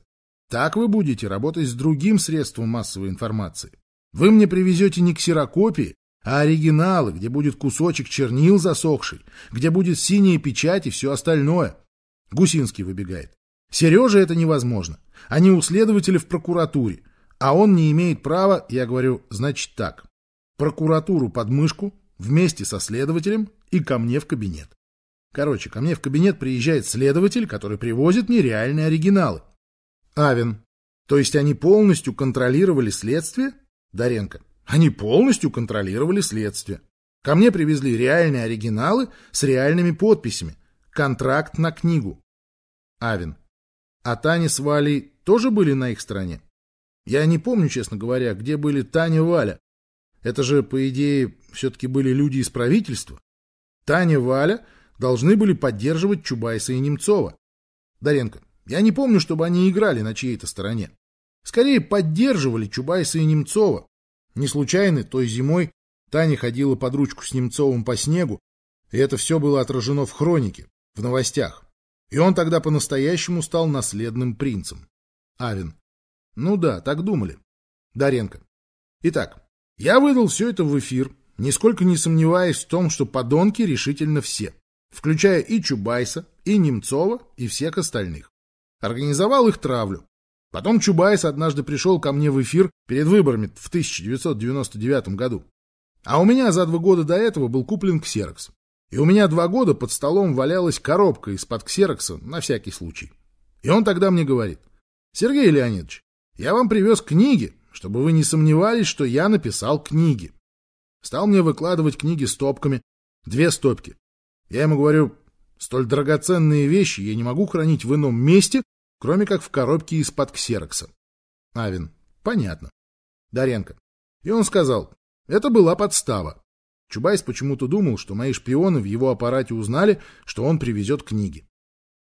A: так вы будете работать с другим средством массовой информации. Вы мне привезете не ксерокопии, а оригиналы, где будет кусочек чернил засохший, где будет синяя печать и все остальное. Гусинский выбегает. Сереже это невозможно. Они у следователя в прокуратуре. А он не имеет права, я говорю, значит так. Прокуратуру под мышку, вместе со следователем и ко мне в кабинет. Короче, ко мне в кабинет приезжает следователь, который привозит мне реальные оригиналы. Авен. То есть они полностью контролировали следствие? Даренко. Они полностью контролировали следствие. Ко мне привезли реальные оригиналы с реальными подписями. Контракт на книгу. Авен. А Таня с Валей тоже были на их стороне? Я не помню, честно говоря, где были Таня и Валя. Это же, по идее, все-таки были люди из правительства. Таня Валя должны были поддерживать Чубайса и Немцова. Даренко, я не помню, чтобы они играли на чьей-то стороне. Скорее, поддерживали Чубайса и Немцова. Не случайно той зимой Таня ходила под ручку с Немцовым по снегу, и это все было отражено в хронике, в новостях. И он тогда по-настоящему стал наследным принцем. Авин. Ну да, так думали. Даренко. Итак, я выдал все это в эфир, нисколько не сомневаясь в том, что подонки решительно все включая и Чубайса, и Немцова, и всех остальных. Организовал их травлю. Потом Чубайс однажды пришел ко мне в эфир перед выборами в 1999 году. А у меня за два года до этого был куплен ксерокс. И у меня два года под столом валялась коробка из-под ксерокса на всякий случай. И он тогда мне говорит, «Сергей Леонидович, я вам привез книги, чтобы вы не сомневались, что я написал книги». Стал мне выкладывать книги стопками, две стопки, я ему говорю, столь драгоценные вещи я не могу хранить в ином месте, кроме как в коробке из-под ксерокса. Авин. Понятно. Даренко. И он сказал, это была подстава. Чубайс почему-то думал, что мои шпионы в его аппарате узнали, что он привезет книги.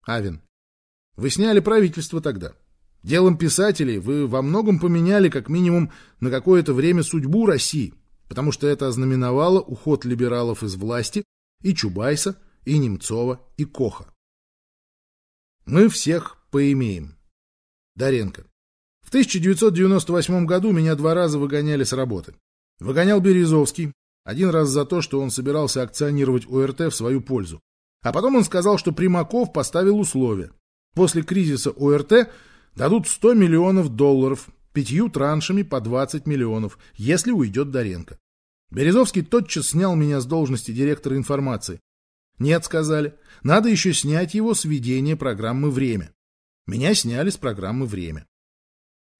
A: Авин. Вы сняли правительство тогда. Делом писателей вы во многом поменяли, как минимум, на какое-то время судьбу России, потому что это ознаменовало уход либералов из власти и Чубайса, и Немцова, и Коха. Мы всех поимеем. Даренко. В 1998 году меня два раза выгоняли с работы. Выгонял Березовский, один раз за то, что он собирался акционировать УРТ в свою пользу. А потом он сказал, что Примаков поставил условие: После кризиса УРТ дадут 100 миллионов долларов, пятью траншами по 20 миллионов, если уйдет Даренко. Березовский тотчас снял меня с должности директора информации. Нет, сказали, надо еще снять его с ведения программы «Время». Меня сняли с программы «Время».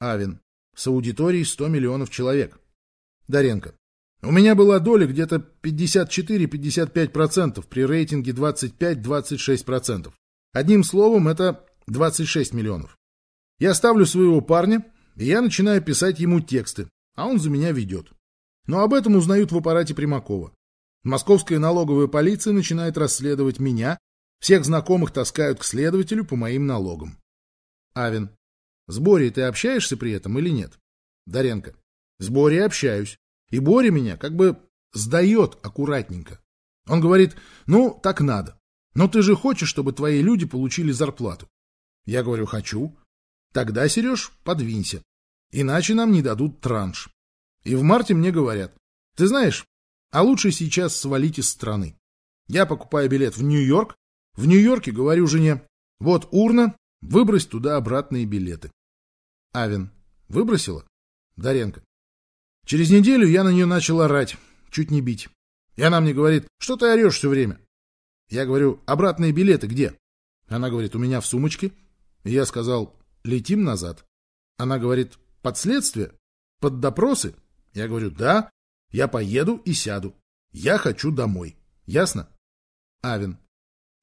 A: Авин. С аудиторией 100 миллионов человек. Даренко, У меня была доля где-то 54-55% при рейтинге 25-26%. Одним словом, это 26 миллионов. Я ставлю своего парня, и я начинаю писать ему тексты, а он за меня ведет. Но об этом узнают в аппарате Примакова. Московская налоговая полиция начинает расследовать меня, всех знакомых таскают к следователю по моим налогам. Авен. С Борей ты общаешься при этом или нет? Даренко. С Борей общаюсь. И Боря меня как бы сдает аккуратненько. Он говорит, ну, так надо. Но ты же хочешь, чтобы твои люди получили зарплату. Я говорю, хочу. Тогда, Сереж, подвинься. Иначе нам не дадут транш. И в марте мне говорят, ты знаешь, а лучше сейчас свалить из страны. Я покупаю билет в Нью-Йорк, в Нью-Йорке говорю жене, вот урна, выбрось туда обратные билеты. Авен, выбросила? Даренко. Через неделю я на нее начал орать, чуть не бить. И она мне говорит, что ты орешь все время? Я говорю, обратные билеты где? Она говорит, у меня в сумочке. И я сказал, летим назад. Она говорит, под следствие? Под допросы? Я говорю, да, я поеду и сяду. Я хочу домой. Ясно? Авен.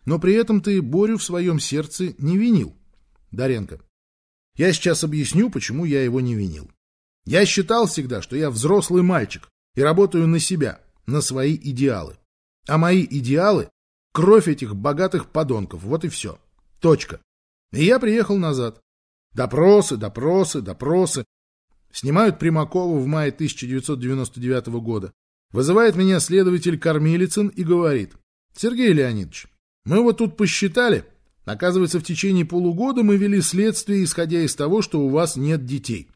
A: Но при этом ты Борю в своем сердце не винил. Даренко. Я сейчас объясню, почему я его не винил. Я считал всегда, что я взрослый мальчик и работаю на себя, на свои идеалы. А мои идеалы — кровь этих богатых подонков, вот и все. Точка. И я приехал назад. Допросы, допросы, допросы. Снимают Примакову в мае 1999 года. Вызывает меня следователь Кормилицын и говорит. «Сергей Леонидович, мы вот тут посчитали. Оказывается, в течение полугода мы вели следствие, исходя из того, что у вас нет детей.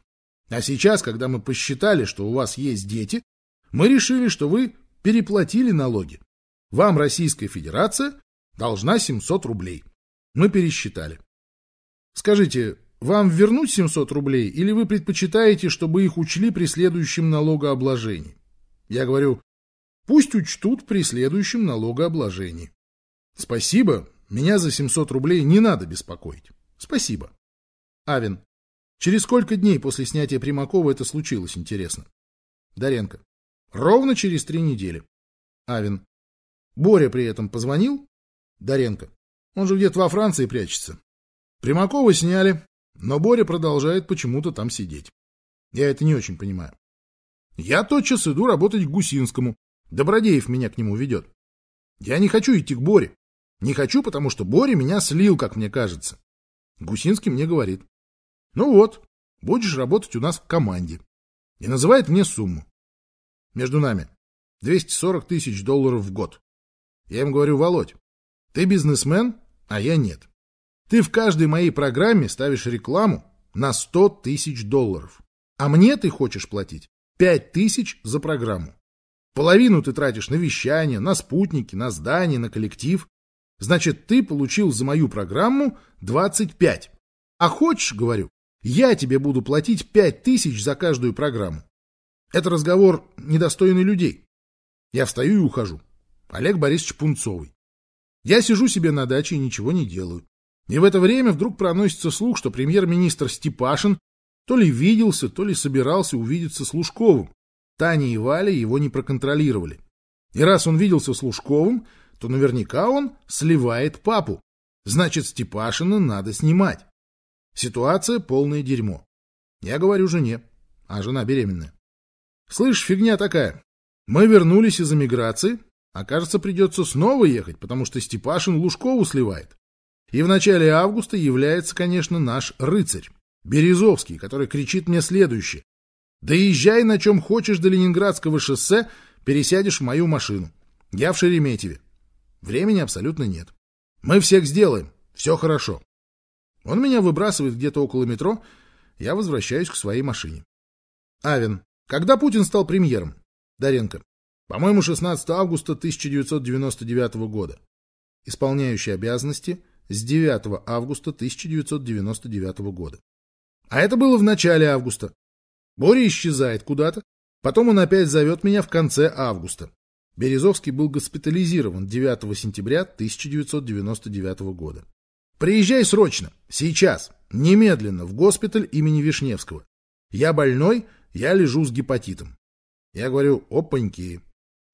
A: А сейчас, когда мы посчитали, что у вас есть дети, мы решили, что вы переплатили налоги. Вам Российская Федерация должна 700 рублей. Мы пересчитали. Скажите, вам вернуть 700 рублей или вы предпочитаете, чтобы их учли при следующем налогообложении? Я говорю, пусть учтут при следующем налогообложении. Спасибо, меня за 700 рублей не надо беспокоить. Спасибо. Авен, через сколько дней после снятия Примакова это случилось, интересно? Даренко, ровно через три недели. Авен, Боря при этом позвонил? Даренко, он же где-то во Франции прячется. Примакова сняли, но Боря продолжает почему-то там сидеть. Я это не очень понимаю. Я тотчас иду работать к Гусинскому. Добродеев меня к нему ведет. Я не хочу идти к Боре. Не хочу, потому что Боря меня слил, как мне кажется. Гусинский мне говорит. Ну вот, будешь работать у нас в команде. И называет мне сумму. Между нами. 240 тысяч долларов в год. Я им говорю, Володь, ты бизнесмен, а я нет. Ты в каждой моей программе ставишь рекламу на 100 тысяч долларов. А мне ты хочешь платить 5 тысяч за программу. Половину ты тратишь на вещание, на спутники, на здание, на коллектив. Значит, ты получил за мою программу 25. А хочешь, говорю, я тебе буду платить 5 тысяч за каждую программу. Это разговор недостойный людей. Я встаю и ухожу. Олег Борисович Пунцовый. Я сижу себе на даче и ничего не делаю. И в это время вдруг проносится слух, что премьер-министр Степашин то ли виделся, то ли собирался увидеться с Лужковым. Таня и Валя его не проконтролировали. И раз он виделся с Лужковым, то наверняка он сливает папу. Значит, Степашина надо снимать. Ситуация полное дерьмо. Я говорю жене, а жена беременная. Слышь, фигня такая. Мы вернулись из эмиграции, а кажется, придется снова ехать, потому что Степашин Лужкову сливает. И в начале августа является, конечно, наш рыцарь, Березовский, который кричит мне следующее. «Доезжай на чем хочешь до Ленинградского шоссе, пересядешь в мою машину. Я в Шереметьеве. Времени абсолютно нет. Мы всех сделаем. Все хорошо». Он меня выбрасывает где-то около метро. Я возвращаюсь к своей машине. Авен. Когда Путин стал премьером? Даренко. По-моему, 16 августа 1999 года. Исполняющий обязанности – с 9 августа 1999 года. А это было в начале августа. Боря исчезает куда-то, потом он опять зовет меня в конце августа. Березовский был госпитализирован 9 сентября 1999 года. «Приезжай срочно, сейчас, немедленно, в госпиталь имени Вишневского. Я больной, я лежу с гепатитом». Я говорю «Опаньки».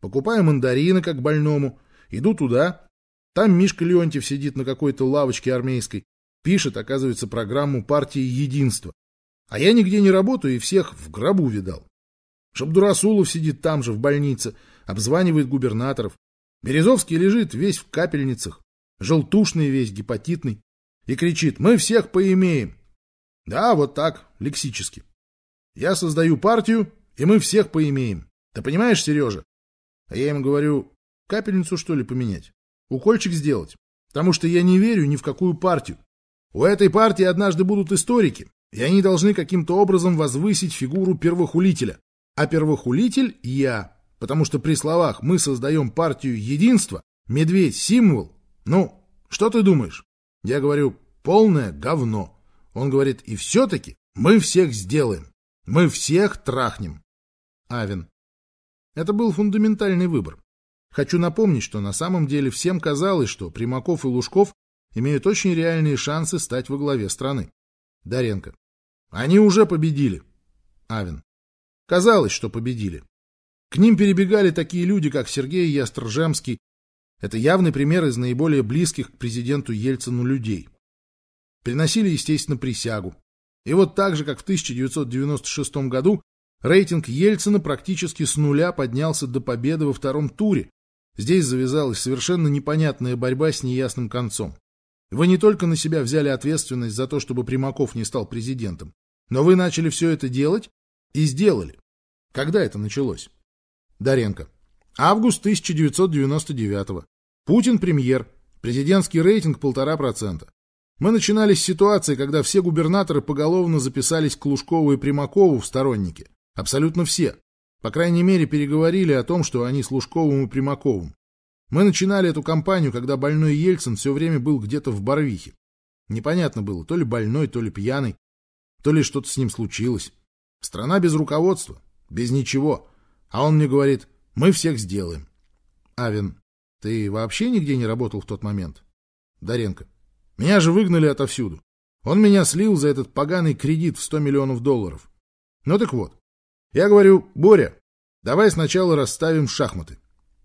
A: Покупаю мандарины как больному, иду туда, там Мишка Леонтьев сидит на какой-то лавочке армейской, пишет, оказывается, программу партии «Единство». А я нигде не работаю и всех в гробу видал. Шабдурасулов сидит там же, в больнице, обзванивает губернаторов. Березовский лежит весь в капельницах, желтушный весь, гепатитный, и кричит «Мы всех поимеем!» Да, вот так, лексически. Я создаю партию, и мы всех поимеем. Ты понимаешь, Сережа? А я им говорю, капельницу, что ли, поменять? укольчик сделать, потому что я не верю ни в какую партию. У этой партии однажды будут историки, и они должны каким-то образом возвысить фигуру первохулителя. А первохулитель – я, потому что при словах «мы создаем партию единства», «медведь – символ», ну, что ты думаешь? Я говорю «полное говно». Он говорит «и все-таки мы всех сделаем, мы всех трахнем». Авен. Это был фундаментальный выбор. Хочу напомнить, что на самом деле всем казалось, что Примаков и Лужков имеют очень реальные шансы стать во главе страны. Даренко. Они уже победили. Авен. Казалось, что победили. К ним перебегали такие люди, как Сергей Ястржемский. Это явный пример из наиболее близких к президенту Ельцину людей. Приносили, естественно, присягу. И вот так же, как в 1996 году, рейтинг Ельцина практически с нуля поднялся до победы во втором туре, Здесь завязалась совершенно непонятная борьба с неясным концом. Вы не только на себя взяли ответственность за то, чтобы Примаков не стал президентом, но вы начали все это делать и сделали. Когда это началось? Даренко. Август 1999 -го. Путин премьер. Президентский рейтинг полтора процента. Мы начинали с ситуации, когда все губернаторы поголовно записались к Лужкову и Примакову в сторонники. Абсолютно все. По крайней мере, переговорили о том, что они с Лужковым и Примаковым. Мы начинали эту кампанию, когда больной Ельцин все время был где-то в Барвихе. Непонятно было, то ли больной, то ли пьяный, то ли что-то с ним случилось. Страна без руководства, без ничего. А он мне говорит, мы всех сделаем. Авен, ты вообще нигде не работал в тот момент? Даренко, меня же выгнали отовсюду. Он меня слил за этот поганый кредит в 100 миллионов долларов. Ну так вот, я говорю, Боря, давай сначала расставим шахматы.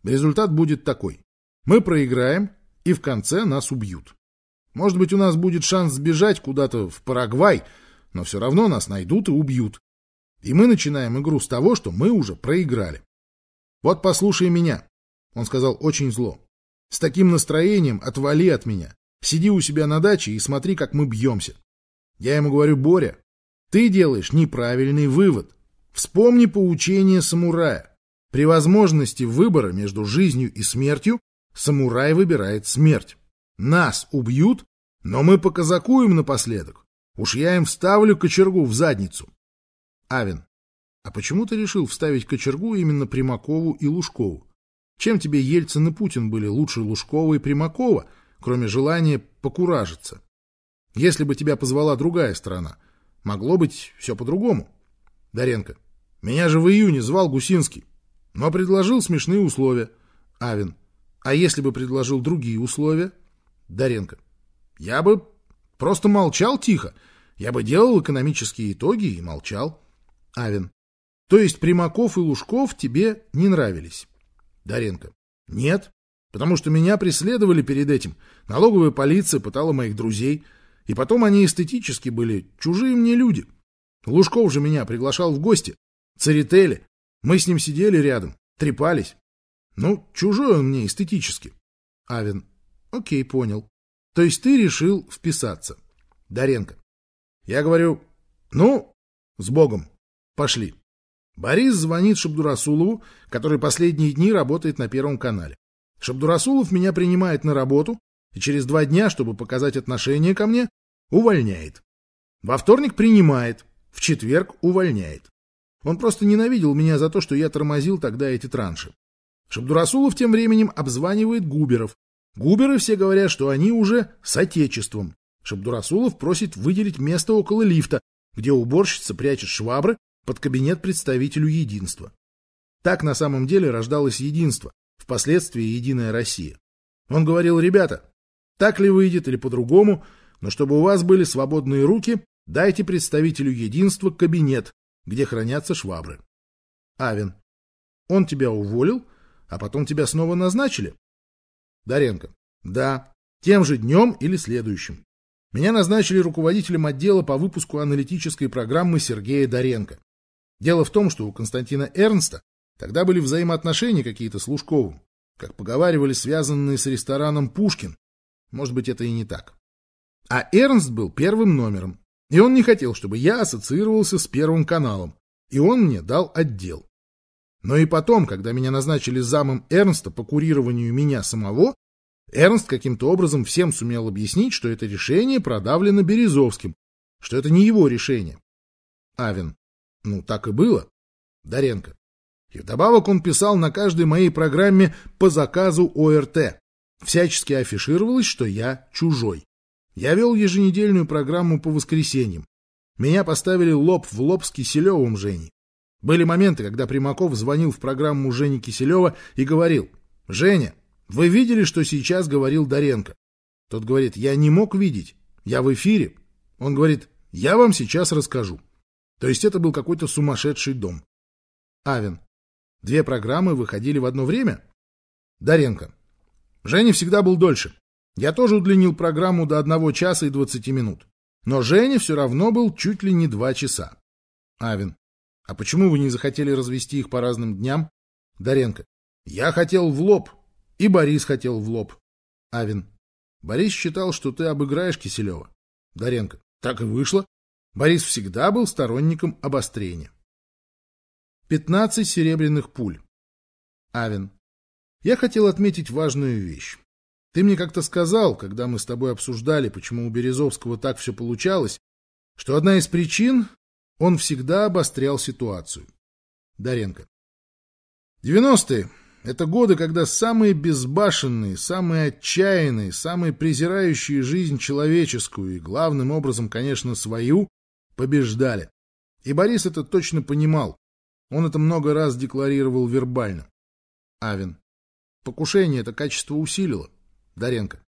A: Результат будет такой. Мы проиграем, и в конце нас убьют. Может быть, у нас будет шанс сбежать куда-то в Парагвай, но все равно нас найдут и убьют. И мы начинаем игру с того, что мы уже проиграли. Вот послушай меня, — он сказал очень зло. С таким настроением отвали от меня. Сиди у себя на даче и смотри, как мы бьемся. Я ему говорю, Боря, ты делаешь неправильный вывод. Вспомни поучение самурая. При возможности выбора между жизнью и смертью самурай выбирает смерть. Нас убьют, но мы показакуем напоследок. Уж я им вставлю кочергу в задницу. Авин, а почему ты решил вставить кочергу именно Примакову и Лужкову? Чем тебе Ельцин и Путин были лучше Лужкова и Примакова, кроме желания покуражиться? Если бы тебя позвала другая страна, могло быть все по-другому. Даренко, меня же в июне звал Гусинский, но предложил смешные условия. Авин. А если бы предложил другие условия? Даренко. Я бы просто молчал тихо. Я бы делал экономические итоги и молчал. Авин. То есть Примаков и Лужков тебе не нравились? Даренко. Нет, потому что меня преследовали перед этим. Налоговая полиция пытала моих друзей. И потом они эстетически были чужие мне люди. Лужков же меня приглашал в гости. Церетели. Мы с ним сидели рядом, трепались. Ну, чужой он мне эстетически. Авен. Окей, понял. То есть ты решил вписаться. Даренко. Я говорю, ну, с Богом, пошли. Борис звонит Шабдурасулову, который последние дни работает на Первом канале. Шабдурасулов меня принимает на работу и через два дня, чтобы показать отношение ко мне, увольняет. Во вторник принимает, в четверг увольняет. Он просто ненавидел меня за то, что я тормозил тогда эти транши. Шабдурасулов тем временем обзванивает Губеров. Губеры все говорят, что они уже с отечеством. Шабдурасулов просит выделить место около лифта, где уборщица прячет швабры под кабинет представителю единства. Так на самом деле рождалось единство, впоследствии Единая Россия. Он говорил, ребята, так ли выйдет или по-другому, но чтобы у вас были свободные руки, дайте представителю единства кабинет, где хранятся швабры. Авен. Он тебя уволил, а потом тебя снова назначили? Даренко. Да, тем же днем или следующим. Меня назначили руководителем отдела по выпуску аналитической программы Сергея Даренко. Дело в том, что у Константина Эрнста тогда были взаимоотношения какие-то с Лужковым, как поговаривали, связанные с рестораном «Пушкин». Может быть, это и не так. А Эрнст был первым номером, и он не хотел, чтобы я ассоциировался с Первым каналом, и он мне дал отдел. Но и потом, когда меня назначили замом Эрнста по курированию меня самого, Эрнст каким-то образом всем сумел объяснить, что это решение продавлено Березовским, что это не его решение. Авен. Ну, так и было. Даренко. И вдобавок он писал на каждой моей программе по заказу ОРТ. Всячески афишировалось, что я чужой. Я вел еженедельную программу по воскресеньям. Меня поставили лоб в лоб с Киселевым Женей. Были моменты, когда Примаков звонил в программу Жени Киселева и говорил, «Женя, вы видели, что сейчас говорил Доренко?» Тот говорит, «Я не мог видеть, я в эфире». Он говорит, «Я вам сейчас расскажу». То есть это был какой-то сумасшедший дом. Авен. Две программы выходили в одно время? Доренко. Женя всегда был дольше. Я тоже удлинил программу до 1 часа и 20 минут. Но Женя все равно был чуть ли не 2 часа. Авин. А почему вы не захотели развести их по разным дням? Даренко. Я хотел в лоб. И Борис хотел в лоб. Авин. Борис считал, что ты обыграешь Киселева. Даренко. Так и вышло. Борис всегда был сторонником обострения. 15 серебряных пуль. Авин. Я хотел отметить важную вещь. Ты мне как-то сказал, когда мы с тобой обсуждали, почему у Березовского так все получалось, что одна из причин — он всегда обострял ситуацию. Даренко. 90-е — это годы, когда самые безбашенные, самые отчаянные, самые презирающие жизнь человеческую и, главным образом, конечно, свою, побеждали. И Борис это точно понимал. Он это много раз декларировал вербально. Авен. Покушение это качество усилило. Даренко.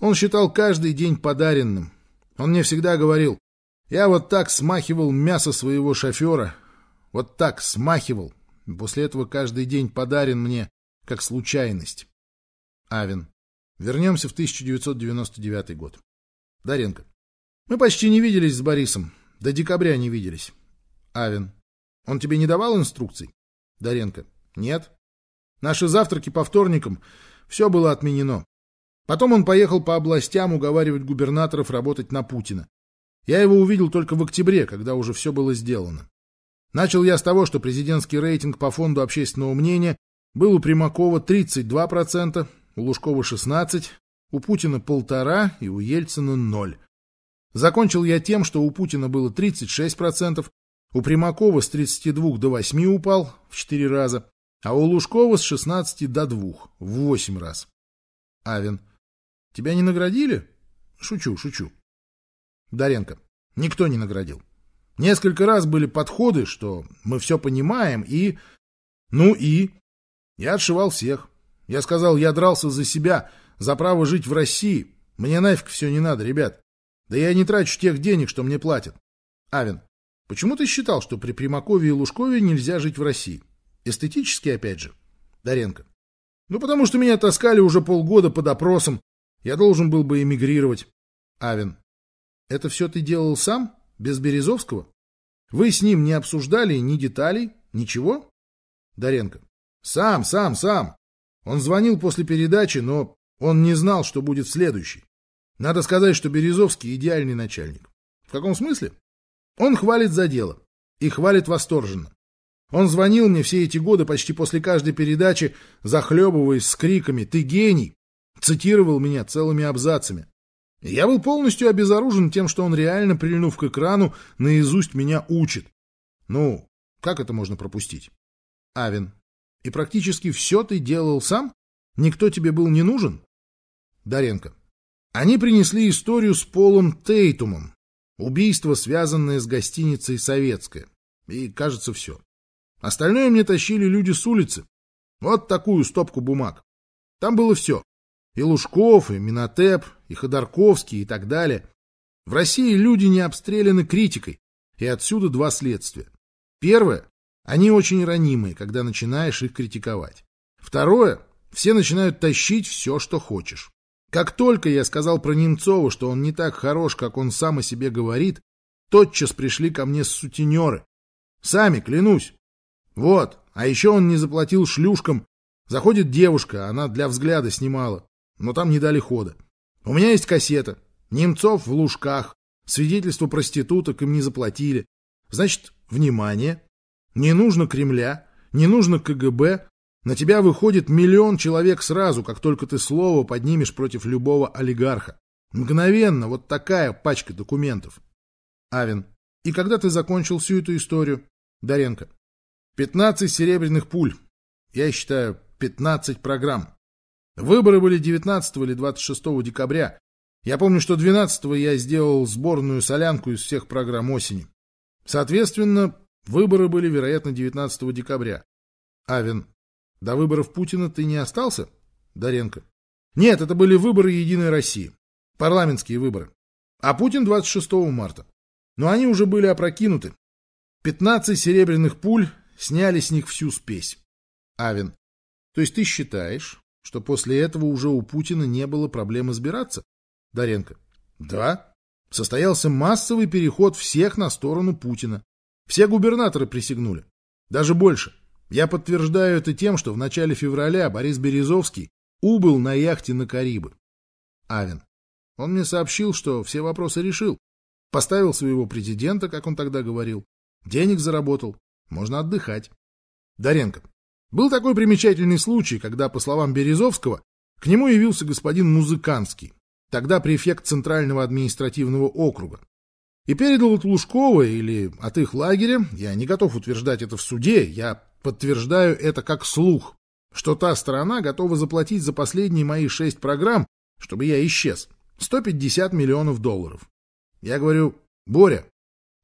A: Он считал каждый день подаренным. Он мне всегда говорил, я вот так смахивал мясо своего шофера, вот так смахивал. После этого каждый день подарен мне, как случайность. Авен. Вернемся в 1999 год. Даренко. Мы почти не виделись с Борисом. До декабря не виделись. Авен. Он тебе не давал инструкций? Даренко. Нет. Наши завтраки по вторникам. Все было отменено. Потом он поехал по областям уговаривать губернаторов работать на Путина. Я его увидел только в октябре, когда уже все было сделано. Начал я с того, что президентский рейтинг по фонду общественного мнения был у Примакова 32%, у Лужкова 16%, у Путина полтора и у Ельцина 0%. Закончил я тем, что у Путина было 36%, у Примакова с 32 до 8 упал в 4 раза, а у Лужкова с 16 до 2 в 8 раз. Авен. Тебя не наградили? Шучу, шучу. Даренко. Никто не наградил. Несколько раз были подходы, что мы все понимаем и... Ну и... Я отшивал всех. Я сказал, я дрался за себя, за право жить в России. Мне нафиг все не надо, ребят. Да я не трачу тех денег, что мне платят. Авен, почему ты считал, что при Примакове и Лужкове нельзя жить в России? Эстетически, опять же. Даренко. Ну, потому что меня таскали уже полгода по допросам. Я должен был бы эмигрировать. Авен. Это все ты делал сам? Без Березовского? Вы с ним не обсуждали ни деталей, ничего? Даренко. Сам, сам, сам. Он звонил после передачи, но он не знал, что будет следующий. Надо сказать, что Березовский идеальный начальник. В каком смысле? Он хвалит за дело. И хвалит восторженно. Он звонил мне все эти годы почти после каждой передачи, захлебываясь с криками «Ты гений! Цитировал меня целыми абзацами. Я был полностью обезоружен тем, что он реально, прильнув к экрану, наизусть меня учит. Ну, как это можно пропустить? Авен. И практически все ты делал сам? Никто тебе был не нужен? Даренко. Они принесли историю с Полом Тейтумом. Убийство, связанное с гостиницей «Советская». И, кажется, все. Остальное мне тащили люди с улицы. Вот такую стопку бумаг. Там было все. И Лужков, и Минотеп, и Ходорковский, и так далее. В России люди не обстреляны критикой, и отсюда два следствия. Первое – они очень ранимые, когда начинаешь их критиковать. Второе – все начинают тащить все, что хочешь. Как только я сказал про Немцова, что он не так хорош, как он сам о себе говорит, тотчас пришли ко мне сутенеры. Сами, клянусь. Вот, а еще он не заплатил шлюшкам. Заходит девушка, она для взгляда снимала но там не дали хода. У меня есть кассета. Немцов в лужках. Свидетельство проституток им не заплатили. Значит, внимание. Не нужно Кремля, не нужно КГБ. На тебя выходит миллион человек сразу, как только ты слово поднимешь против любого олигарха. Мгновенно вот такая пачка документов. Авен. И когда ты закончил всю эту историю? Даренко. 15 серебряных пуль. Я считаю, 15 программ. Выборы были 19 или 26 декабря. Я помню, что 12 я сделал сборную солянку из всех программ осени. Соответственно, выборы были, вероятно, 19 декабря. Авен, до выборов Путина ты не остался? Даренко. Нет, это были выборы Единой России. Парламентские выборы. А Путин 26 марта. Но они уже были опрокинуты. 15 серебряных пуль сняли с них всю спесь. Авен. То есть ты считаешь, что после этого уже у Путина не было проблем избираться? Даренко. Да. Состоялся массовый переход всех на сторону Путина. Все губернаторы присягнули. Даже больше. Я подтверждаю это тем, что в начале февраля Борис Березовский убыл на яхте на Карибы. Авен. Он мне сообщил, что все вопросы решил. Поставил своего президента, как он тогда говорил. Денег заработал. Можно отдыхать. Даренко. Был такой примечательный случай, когда, по словам Березовского, к нему явился господин Музыканский, тогда префект Центрального административного округа, и передал от Лужкова или от их лагеря, я не готов утверждать это в суде, я подтверждаю это как слух, что та сторона готова заплатить за последние мои шесть программ, чтобы я исчез, 150 миллионов долларов. Я говорю, Боря,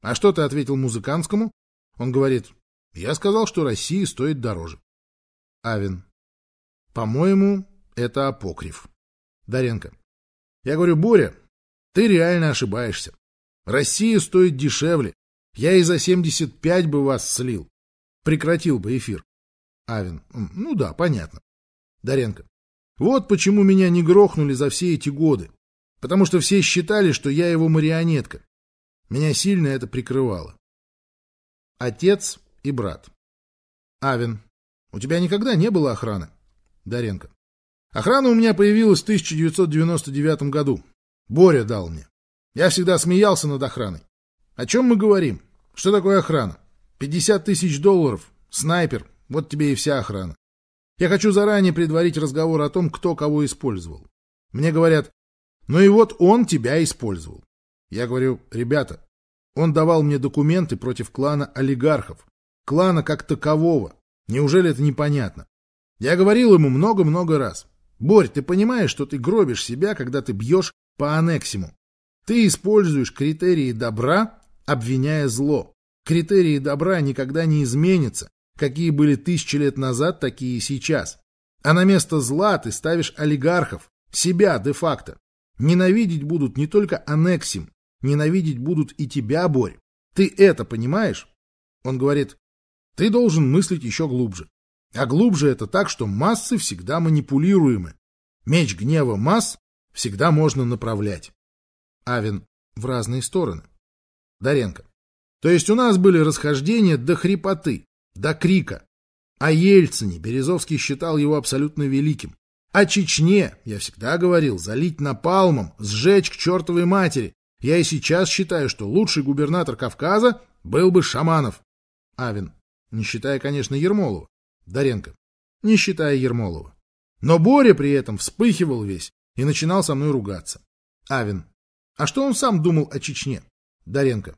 A: а что ты ответил музыканскому? Он говорит, я сказал, что России стоит дороже. Авен. По-моему, это апокриф. Даренко. Я говорю, Боря, ты реально ошибаешься. Россия стоит дешевле. Я и за 75 бы вас слил. Прекратил бы эфир. Авен. Ну да, понятно. Даренко. Вот почему меня не грохнули за все эти годы. Потому что все считали, что я его марионетка. Меня сильно это прикрывало. Отец и брат. Авен. У тебя никогда не было охраны? Даренко. Охрана у меня появилась в 1999 году. Боря дал мне. Я всегда смеялся над охраной. О чем мы говорим? Что такое охрана? 50 тысяч долларов, снайпер, вот тебе и вся охрана. Я хочу заранее предварить разговор о том, кто кого использовал. Мне говорят, ну и вот он тебя использовал. Я говорю, ребята, он давал мне документы против клана олигархов, клана как такового. Неужели это непонятно? Я говорил ему много-много раз. Борь, ты понимаешь, что ты гробишь себя, когда ты бьешь по анексиму? Ты используешь критерии добра, обвиняя зло. Критерии добра никогда не изменятся. Какие были тысячи лет назад, такие и сейчас. А на место зла ты ставишь олигархов, себя де-факто. Ненавидеть будут не только анексим, ненавидеть будут и тебя, Борь. Ты это понимаешь? Он говорит, ты должен мыслить еще глубже. А глубже это так, что массы всегда манипулируемы. Меч гнева масс всегда можно направлять. Авен в разные стороны. Даренко. То есть у нас были расхождения до хрипоты, до крика. О Ельцине Березовский считал его абсолютно великим. О Чечне, я всегда говорил, залить напалмом, сжечь к чертовой матери. Я и сейчас считаю, что лучший губернатор Кавказа был бы Шаманов. Авен. Не считая, конечно, Ермолова. Даренко. Не считая Ермолова. Но Боря при этом вспыхивал весь и начинал со мной ругаться. Авин. А что он сам думал о Чечне? Даренко.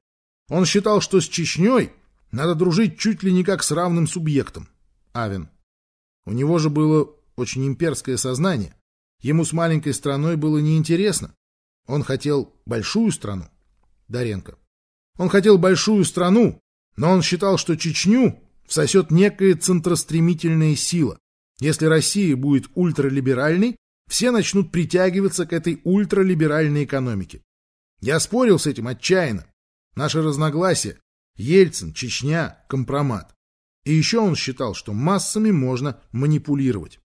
A: Он считал, что с Чечней надо дружить чуть ли не как с равным субъектом. Авин. У него же было очень имперское сознание. Ему с маленькой страной было неинтересно. Он хотел большую страну. Даренко. Он хотел большую страну, но он считал, что Чечню всосет некая центростремительная сила. Если Россия будет ультралиберальной, все начнут притягиваться к этой ультралиберальной экономике. Я спорил с этим отчаянно. Наше разногласие: Ельцин, Чечня, компромат. И еще он считал, что массами можно манипулировать.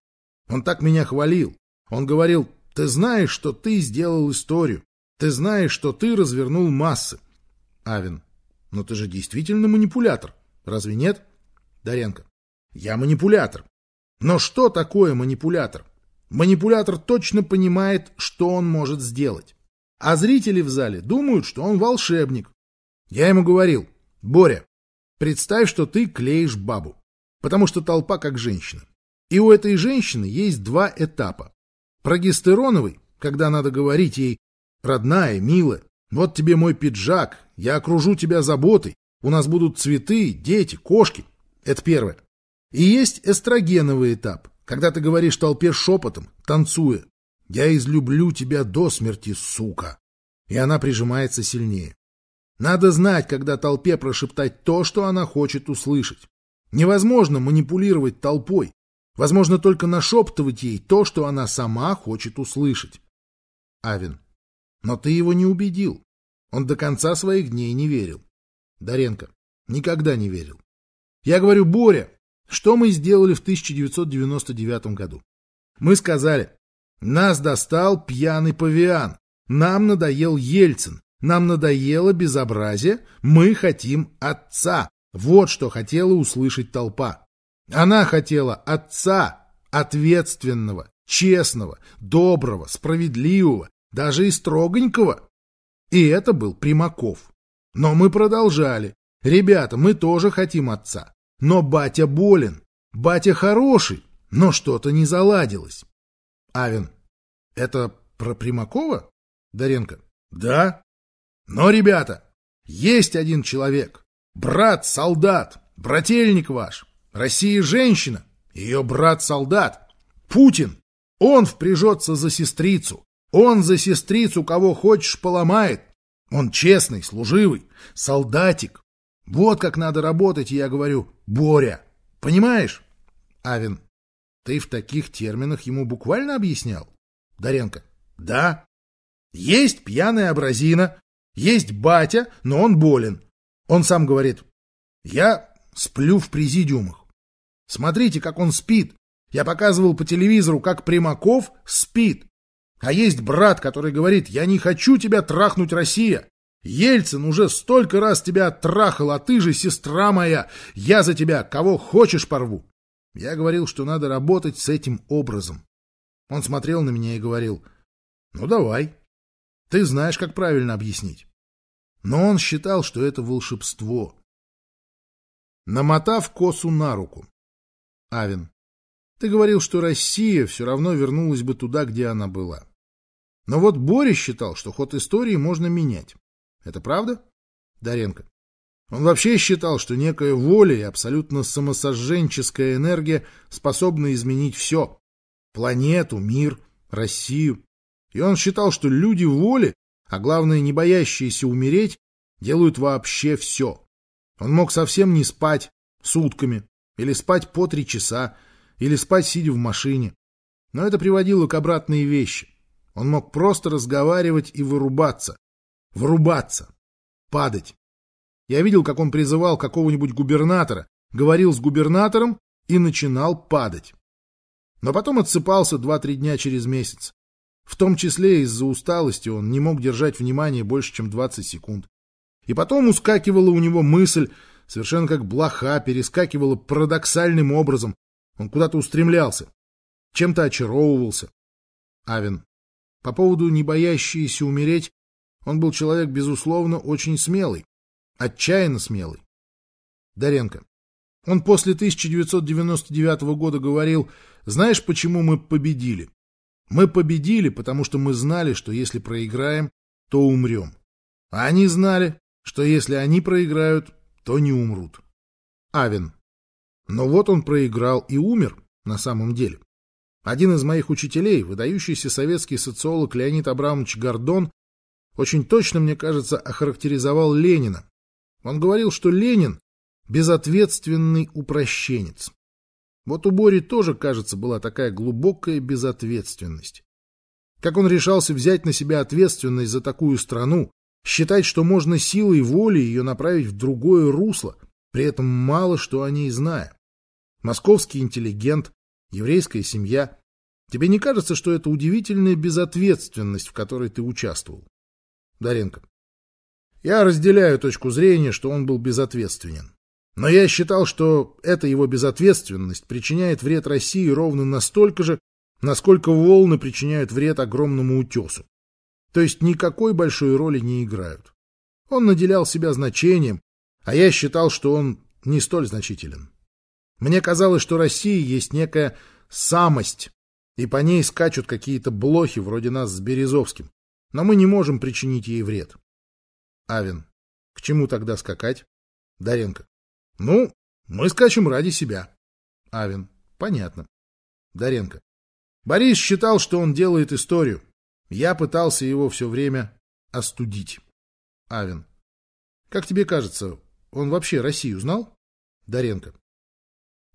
A: Он так меня хвалил. Он говорил, ты знаешь, что ты сделал историю. Ты знаешь, что ты развернул массы. Авен, но «Ну ты же действительно манипулятор, разве нет? Доренко. Я манипулятор. Но что такое манипулятор? Манипулятор точно понимает, что он может сделать. А зрители в зале думают, что он волшебник. Я ему говорил, Боря, представь, что ты клеишь бабу, потому что толпа как женщина. И у этой женщины есть два этапа. Прогестероновый, когда надо говорить ей «Родная, милая, вот тебе мой пиджак, я окружу тебя заботой, у нас будут цветы, дети, кошки». Это первое. И есть эстрогеновый этап, когда ты говоришь толпе шепотом, танцуя. «Я излюблю тебя до смерти, сука!» И она прижимается сильнее. Надо знать, когда толпе прошептать то, что она хочет услышать. Невозможно манипулировать толпой. Возможно только нашептывать ей то, что она сама хочет услышать. Авин. Но ты его не убедил. Он до конца своих дней не верил. Даренко. Никогда не верил. Я говорю, Боря, что мы сделали в 1999 году? Мы сказали, нас достал пьяный павиан, нам надоел Ельцин, нам надоело безобразие, мы хотим отца. Вот что хотела услышать толпа. Она хотела отца, ответственного, честного, доброго, справедливого, даже и строгонького. И это был Примаков. Но мы продолжали. Ребята, мы тоже хотим отца. Но батя болен. Батя хороший, но что-то не заладилось. Авен. Это про Примакова? Даренко. Да. Но, ребята, есть один человек. Брат-солдат. Брательник ваш. Россия женщина. Ее брат-солдат. Путин. Он впряжется за сестрицу. Он за сестрицу кого хочешь поломает. Он честный, служивый, солдатик. Вот как надо работать, я говорю, Боря, понимаешь? Авин, ты в таких терминах ему буквально объяснял? Даренко, да. Есть пьяная абразина, есть батя, но он болен. Он сам говорит, я сплю в президиумах. Смотрите, как он спит. Я показывал по телевизору, как Примаков спит. А есть брат, который говорит, я не хочу тебя трахнуть, Россия. Ельцин уже столько раз тебя трахал, а ты же, сестра моя, я за тебя кого хочешь порву. Я говорил, что надо работать с этим образом. Он смотрел на меня и говорил, ну давай, ты знаешь, как правильно объяснить. Но он считал, что это волшебство. Намотав косу на руку. Авен, ты говорил, что Россия все равно вернулась бы туда, где она была. Но вот Боря считал, что ход истории можно менять. Это правда? Даренко. Он вообще считал, что некая воля и абсолютно самосожженческая энергия способны изменить все. Планету, мир, Россию. И он считал, что люди воли, а главное не боящиеся умереть, делают вообще все. Он мог совсем не спать сутками, или спать по три часа, или спать сидя в машине. Но это приводило к обратной вещи. Он мог просто разговаривать и вырубаться. Врубаться. Падать. Я видел, как он призывал какого-нибудь губернатора, говорил с губернатором и начинал падать. Но потом отсыпался два-три дня через месяц. В том числе из-за усталости он не мог держать внимание больше, чем 20 секунд. И потом ускакивала у него мысль, совершенно как блоха, перескакивала парадоксальным образом. Он куда-то устремлялся, чем-то очаровывался. Авен. По поводу не боящиеся умереть, он был человек, безусловно, очень смелый. Отчаянно смелый. Даренко. Он после 1999 года говорил, знаешь, почему мы победили? Мы победили, потому что мы знали, что если проиграем, то умрем. А они знали, что если они проиграют, то не умрут. Авен. Но вот он проиграл и умер на самом деле. Один из моих учителей, выдающийся советский социолог Леонид Абрамович Гордон, очень точно, мне кажется, охарактеризовал Ленина. Он говорил, что Ленин – безответственный упрощенец. Вот у Бори тоже, кажется, была такая глубокая безответственность. Как он решался взять на себя ответственность за такую страну, считать, что можно силой воли ее направить в другое русло, при этом мало что о ней зная. Московский интеллигент, еврейская семья. Тебе не кажется, что это удивительная безответственность, в которой ты участвовал? Даренко. Я разделяю точку зрения, что он был безответственен. Но я считал, что эта его безответственность причиняет вред России ровно настолько же, насколько волны причиняют вред огромному утесу. То есть никакой большой роли не играют. Он наделял себя значением, а я считал, что он не столь значителен. Мне казалось, что России есть некая самость, и по ней скачут какие-то блохи вроде нас с Березовским, но мы не можем причинить ей вред. Авен. К чему тогда скакать? Даренко. Ну, мы скачем ради себя. Авен. Понятно. Даренко. Борис считал, что он делает историю. Я пытался его все время остудить. Авен. Как тебе кажется, он вообще Россию знал? Даренко.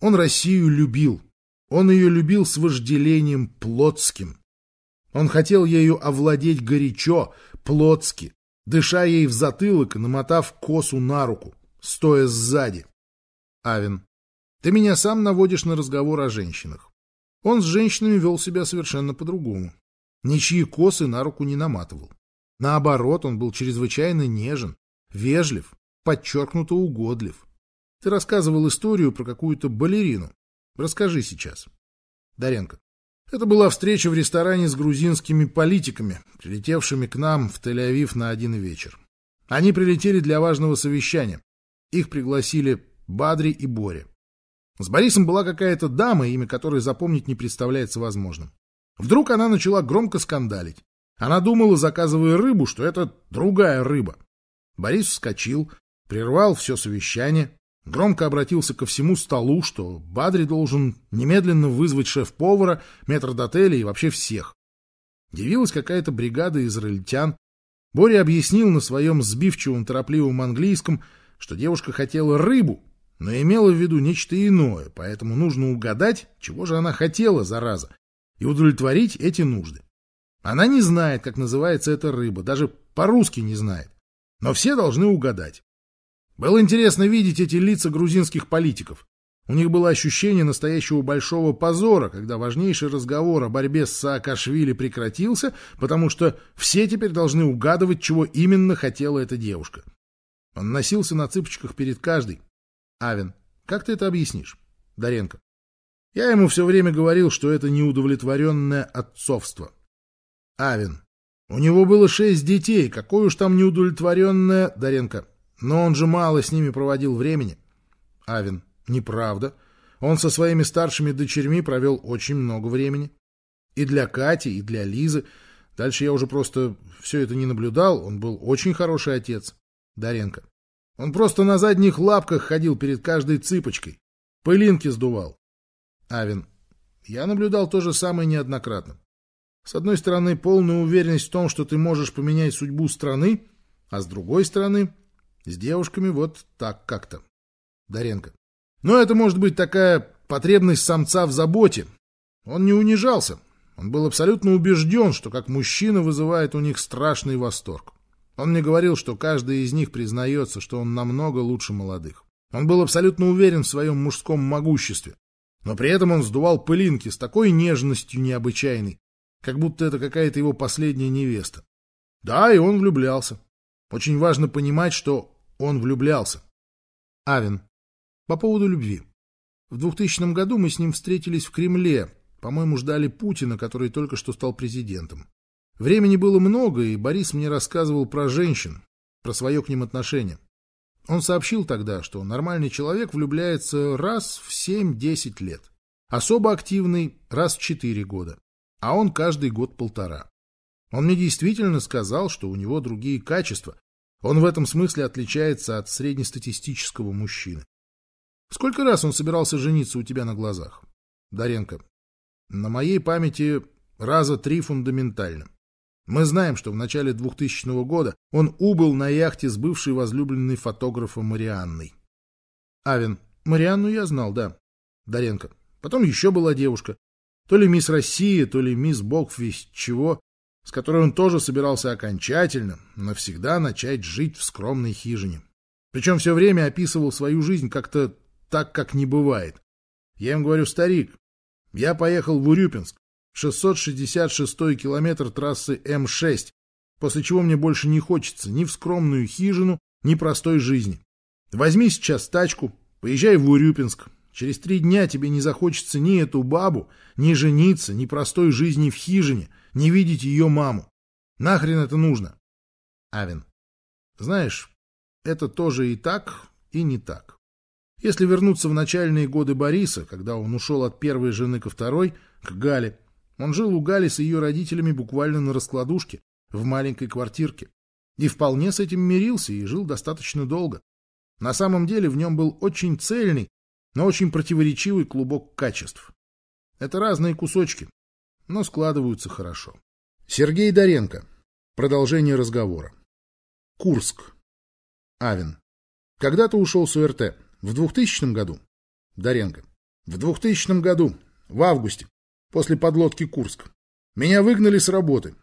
A: Он Россию любил. Он ее любил с вожделением плотским. Он хотел ею овладеть горячо, плотски, дыша ей в затылок и намотав косу на руку, стоя сзади. Авин, ты меня сам наводишь на разговор о женщинах. Он с женщинами вел себя совершенно по-другому. Ничьи косы на руку не наматывал. Наоборот, он был чрезвычайно нежен, вежлив, подчеркнуто угодлив. Ты рассказывал историю про какую-то балерину. Расскажи сейчас. Даренко. Это была встреча в ресторане с грузинскими политиками, прилетевшими к нам в Тель-Авив на один вечер. Они прилетели для важного совещания. Их пригласили Бадри и Бори. С Борисом была какая-то дама, имя которой запомнить не представляется возможным. Вдруг она начала громко скандалить. Она думала, заказывая рыбу, что это другая рыба. Борис вскочил, прервал все совещание, Громко обратился ко всему столу, что Бадри должен немедленно вызвать шеф-повара, метрдотеля и вообще всех. Явилась какая-то бригада израильтян. Боря объяснил на своем сбивчивом торопливом английском, что девушка хотела рыбу, но имела в виду нечто иное, поэтому нужно угадать, чего же она хотела, зараза, и удовлетворить эти нужды. Она не знает, как называется эта рыба, даже по-русски не знает, но все должны угадать. Было интересно видеть эти лица грузинских политиков. У них было ощущение настоящего большого позора, когда важнейший разговор о борьбе с Саакашвили прекратился, потому что все теперь должны угадывать, чего именно хотела эта девушка. Он носился на цыпочках перед каждой. «Авен, как ты это объяснишь?» «Даренко». Я ему все время говорил, что это неудовлетворенное отцовство. «Авен, у него было шесть детей, какое уж там неудовлетворенное...» «Даренко, но он же мало с ними проводил времени. Авин. Неправда. Он со своими старшими дочерьми провел очень много времени. И для Кати, и для Лизы. Дальше я уже просто все это не наблюдал. Он был очень хороший отец. Даренко. Он просто на задних лапках ходил перед каждой цыпочкой. Пылинки сдувал. Авин. Я наблюдал то же самое неоднократно. С одной стороны, полная уверенность в том, что ты можешь поменять судьбу страны, а с другой стороны, с девушками вот так как-то. Даренко. Но это может быть такая потребность самца в заботе. Он не унижался. Он был абсолютно убежден, что как мужчина вызывает у них страшный восторг. Он мне говорил, что каждый из них признается, что он намного лучше молодых. Он был абсолютно уверен в своем мужском могуществе. Но при этом он сдувал пылинки с такой нежностью необычайной, как будто это какая-то его последняя невеста. Да, и он влюблялся. Очень важно понимать, что он влюблялся. Авен. По поводу любви. В 2000 году мы с ним встретились в Кремле. По-моему, ждали Путина, который только что стал президентом. Времени было много, и Борис мне рассказывал про женщин, про свое к ним отношение. Он сообщил тогда, что нормальный человек влюбляется раз в 7-10 лет. Особо активный – раз в 4 года. А он каждый год полтора. Он мне действительно сказал, что у него другие качества, он в этом смысле отличается от среднестатистического мужчины. Сколько раз он собирался жениться у тебя на глазах? Даренко. На моей памяти раза три фундаментально. Мы знаем, что в начале 2000 года он убыл на яхте с бывшей возлюбленной фотографа Марианной. Авен. Марианну я знал, да. Даренко. Потом еще была девушка. То ли мисс Россия, то ли мисс Бог весь чего с которой он тоже собирался окончательно, навсегда начать жить в скромной хижине. Причем все время описывал свою жизнь как-то так, как не бывает. Я им говорю, старик, я поехал в Урюпинск, 666 километр трассы М6, после чего мне больше не хочется ни в скромную хижину, ни простой жизни. Возьми сейчас тачку, поезжай в Урюпинск. Через три дня тебе не захочется ни эту бабу, ни жениться, ни простой жизни в хижине, не видеть ее маму. Нахрен это нужно? Авен. Знаешь, это тоже и так, и не так. Если вернуться в начальные годы Бориса, когда он ушел от первой жены ко второй, к Гале, он жил у Гали с ее родителями буквально на раскладушке, в маленькой квартирке. И вполне с этим мирился и жил достаточно долго. На самом деле в нем был очень цельный, но очень противоречивый клубок качеств. Это разные кусочки, но складываются хорошо. Сергей Доренко. Продолжение разговора. Курск. Авен. Когда-то ушел с УРТ. В 2000 году. Доренко. В 2000 году. В августе. После подлодки Курск. Меня выгнали с работы.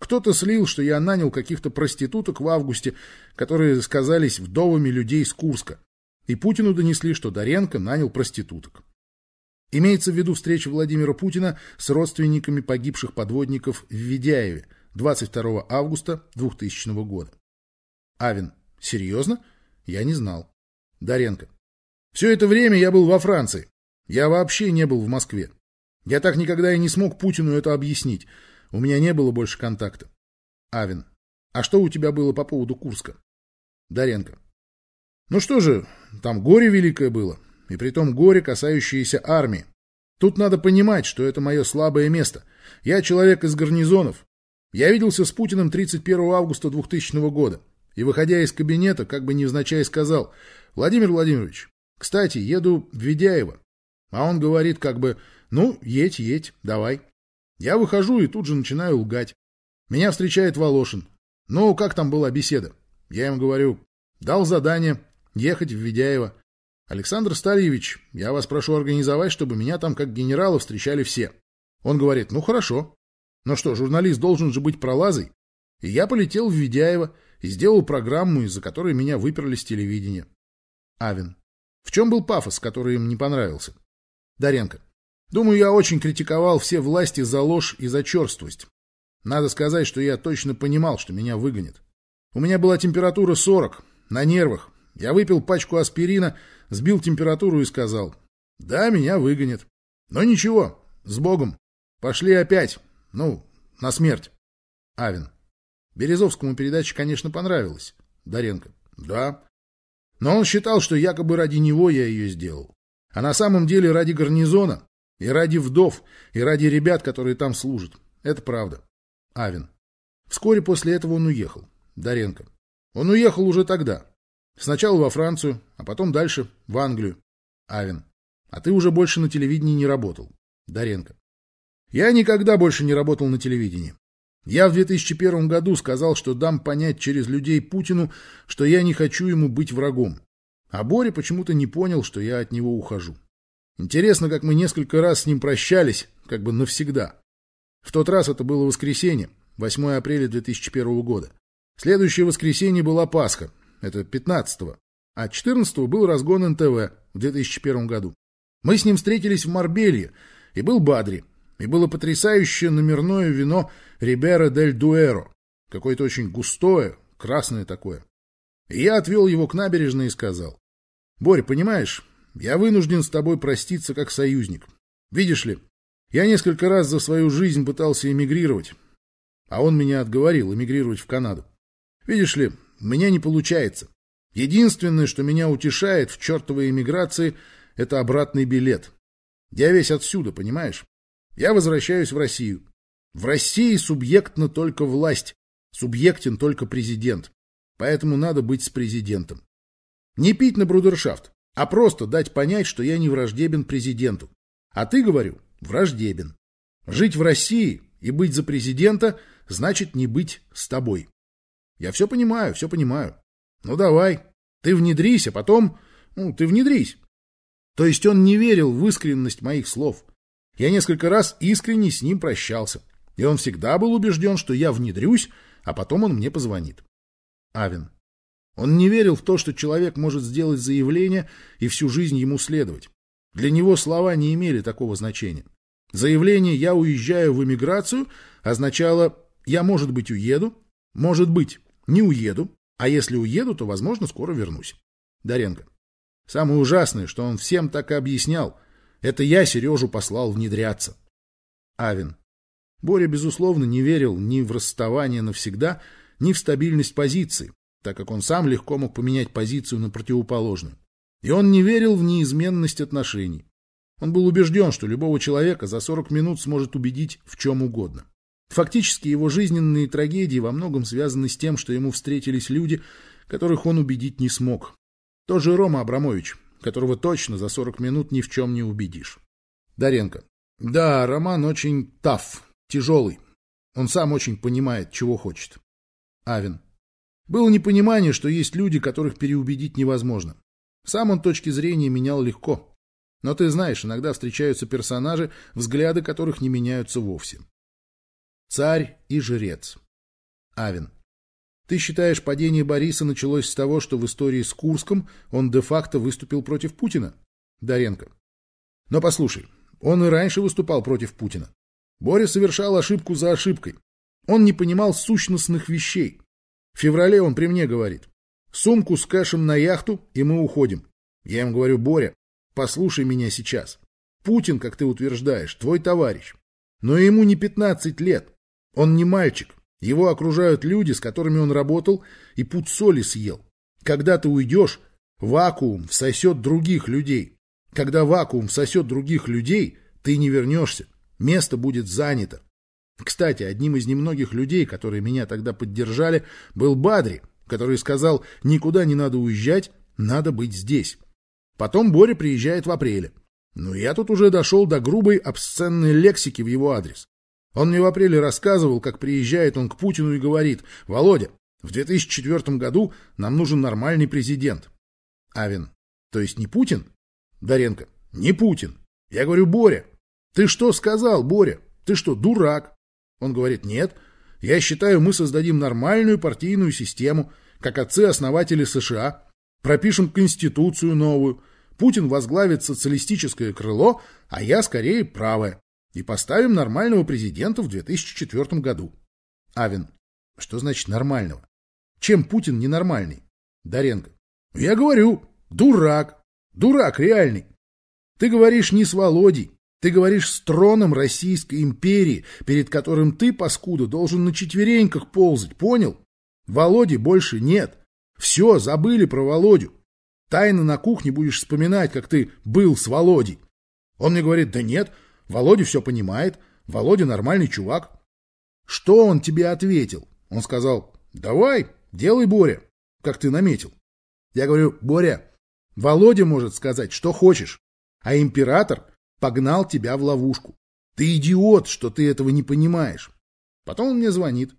A: Кто-то слил, что я нанял каких-то проституток в августе, которые сказались вдовами людей с Курска. И Путину донесли, что Доренко нанял проституток. Имеется в виду встреча Владимира Путина с родственниками погибших подводников в Ведяеве 22 августа 2000 года. Авин. Серьезно? Я не знал. Даренко. Все это время я был во Франции. Я вообще не был в Москве. Я так никогда и не смог Путину это объяснить. У меня не было больше контакта. Авин. А что у тебя было по поводу Курска? Даренко. Ну что же, там горе великое было и притом горе, касающееся армии. Тут надо понимать, что это мое слабое место. Я человек из гарнизонов. Я виделся с Путиным 31 августа 2000 года и, выходя из кабинета, как бы невзначай сказал, «Владимир Владимирович, кстати, еду в Ведяево». А он говорит как бы, «Ну, едь, едь, давай». Я выхожу и тут же начинаю лгать. Меня встречает Волошин. «Ну, как там была беседа?» Я им говорю, «Дал задание ехать в Ведяево». «Александр Старьевич, я вас прошу организовать, чтобы меня там как генерала встречали все». Он говорит, «Ну хорошо». но что, журналист должен же быть пролазой». И я полетел в Ведяево и сделал программу, из-за которой меня выперли с телевидения. Авин. В чем был пафос, который им не понравился? Даренко. Думаю, я очень критиковал все власти за ложь и за черствость. Надо сказать, что я точно понимал, что меня выгонят. У меня была температура 40, на нервах, я выпил пачку аспирина, сбил температуру и сказал, да, меня выгонят. Но ничего, с Богом. Пошли опять, ну, на смерть. Авен. Березовскому передача, конечно, понравилась. Даренко. Да. Но он считал, что якобы ради него я ее сделал. А на самом деле ради гарнизона, и ради вдов, и ради ребят, которые там служат. Это правда. Авен. Вскоре после этого он уехал. Даренко. Он уехал уже тогда. Сначала во Францию, а потом дальше в Англию. Авен. А ты уже больше на телевидении не работал. Даренко. Я никогда больше не работал на телевидении. Я в 2001 году сказал, что дам понять через людей Путину, что я не хочу ему быть врагом. А Боря почему-то не понял, что я от него ухожу. Интересно, как мы несколько раз с ним прощались, как бы навсегда. В тот раз это было воскресенье, 8 апреля 2001 года. Следующее воскресенье была Пасха, это 15-го, а 14-го был разгон НТВ в 2001 году. Мы с ним встретились в Марбелье, и был Бадри, и было потрясающее номерное вино Рибера дель Дуэро, какое-то очень густое, красное такое. И я отвел его к набережной и сказал, «Борь, понимаешь, я вынужден с тобой проститься как союзник. Видишь ли, я несколько раз за свою жизнь пытался эмигрировать, а он меня отговорил эмигрировать в Канаду. Видишь ли, у меня не получается. Единственное, что меня утешает в чертовой эмиграции, это обратный билет. Я весь отсюда, понимаешь? Я возвращаюсь в Россию. В России субъектна только власть, субъектен только президент. Поэтому надо быть с президентом. Не пить на брудершафт, а просто дать понять, что я не враждебен президенту. А ты, говорю, враждебен. Жить в России и быть за президента значит не быть с тобой. Я все понимаю, все понимаю. Ну давай, ты внедрись, а потом... Ну, ты внедрись. То есть он не верил в искренность моих слов. Я несколько раз искренне с ним прощался. И он всегда был убежден, что я внедрюсь, а потом он мне позвонит. Авен. Он не верил в то, что человек может сделать заявление и всю жизнь ему следовать. Для него слова не имели такого значения. Заявление «я уезжаю в эмиграцию» означало «я, может быть, уеду», «может быть, не уеду, а если уеду, то, возможно, скоро вернусь. Даренко. Самое ужасное, что он всем так и объяснял. Это я Сережу послал внедряться. Авин. Боря, безусловно, не верил ни в расставание навсегда, ни в стабильность позиции, так как он сам легко мог поменять позицию на противоположную. И он не верил в неизменность отношений. Он был убежден, что любого человека за 40 минут сможет убедить в чем угодно. Фактически его жизненные трагедии во многом связаны с тем, что ему встретились люди, которых он убедить не смог. Тоже Рома Абрамович, которого точно за 40 минут ни в чем не убедишь. Даренко. Да, роман очень тав, тяжелый. Он сам очень понимает, чего хочет. Авен. Было непонимание, что есть люди, которых переубедить невозможно. Сам он точки зрения менял легко. Но ты знаешь, иногда встречаются персонажи, взгляды которых не меняются вовсе. Царь и жрец. Авен. Ты считаешь, падение Бориса началось с того, что в истории с Курском он де-факто выступил против Путина? Доренко. Но послушай, он и раньше выступал против Путина. Боря совершал ошибку за ошибкой. Он не понимал сущностных вещей. В феврале он при мне говорит. Сумку с кэшем на яхту, и мы уходим. Я им говорю, Боря, послушай меня сейчас. Путин, как ты утверждаешь, твой товарищ. Но ему не 15 лет. Он не мальчик. Его окружают люди, с которыми он работал, и пуд соли съел. Когда ты уйдешь, вакуум всосет других людей. Когда вакуум всосет других людей, ты не вернешься. Место будет занято. Кстати, одним из немногих людей, которые меня тогда поддержали, был Бадри, который сказал, никуда не надо уезжать, надо быть здесь. Потом Боря приезжает в апреле. Но ну, я тут уже дошел до грубой обсценной лексики в его адрес. Он мне в апреле рассказывал, как приезжает он к Путину и говорит, «Володя, в 2004 году нам нужен нормальный президент». Авен, то есть не Путин? Даренко, не Путин. Я говорю, Боря, ты что сказал, Боря? Ты что, дурак? Он говорит, нет, я считаю, мы создадим нормальную партийную систему, как отцы-основатели США, пропишем конституцию новую, Путин возглавит социалистическое крыло, а я скорее правое. И поставим нормального президента в 2004 году. Авен. Что значит нормального? Чем Путин ненормальный? Даренко. Я говорю, дурак. Дурак реальный. Ты говоришь не с Володей. Ты говоришь с троном Российской империи, перед которым ты, паскуда, должен на четвереньках ползать, понял? Володи больше нет. Все, забыли про Володю. Тайно на кухне будешь вспоминать, как ты был с Володей. Он мне говорит, да нет, Володя все понимает. Володя нормальный чувак. Что он тебе ответил? Он сказал, давай, делай, Боря, как ты наметил. Я говорю, Боря, Володя может сказать, что хочешь, а император погнал тебя в ловушку. Ты идиот, что ты этого не понимаешь. Потом он мне звонит.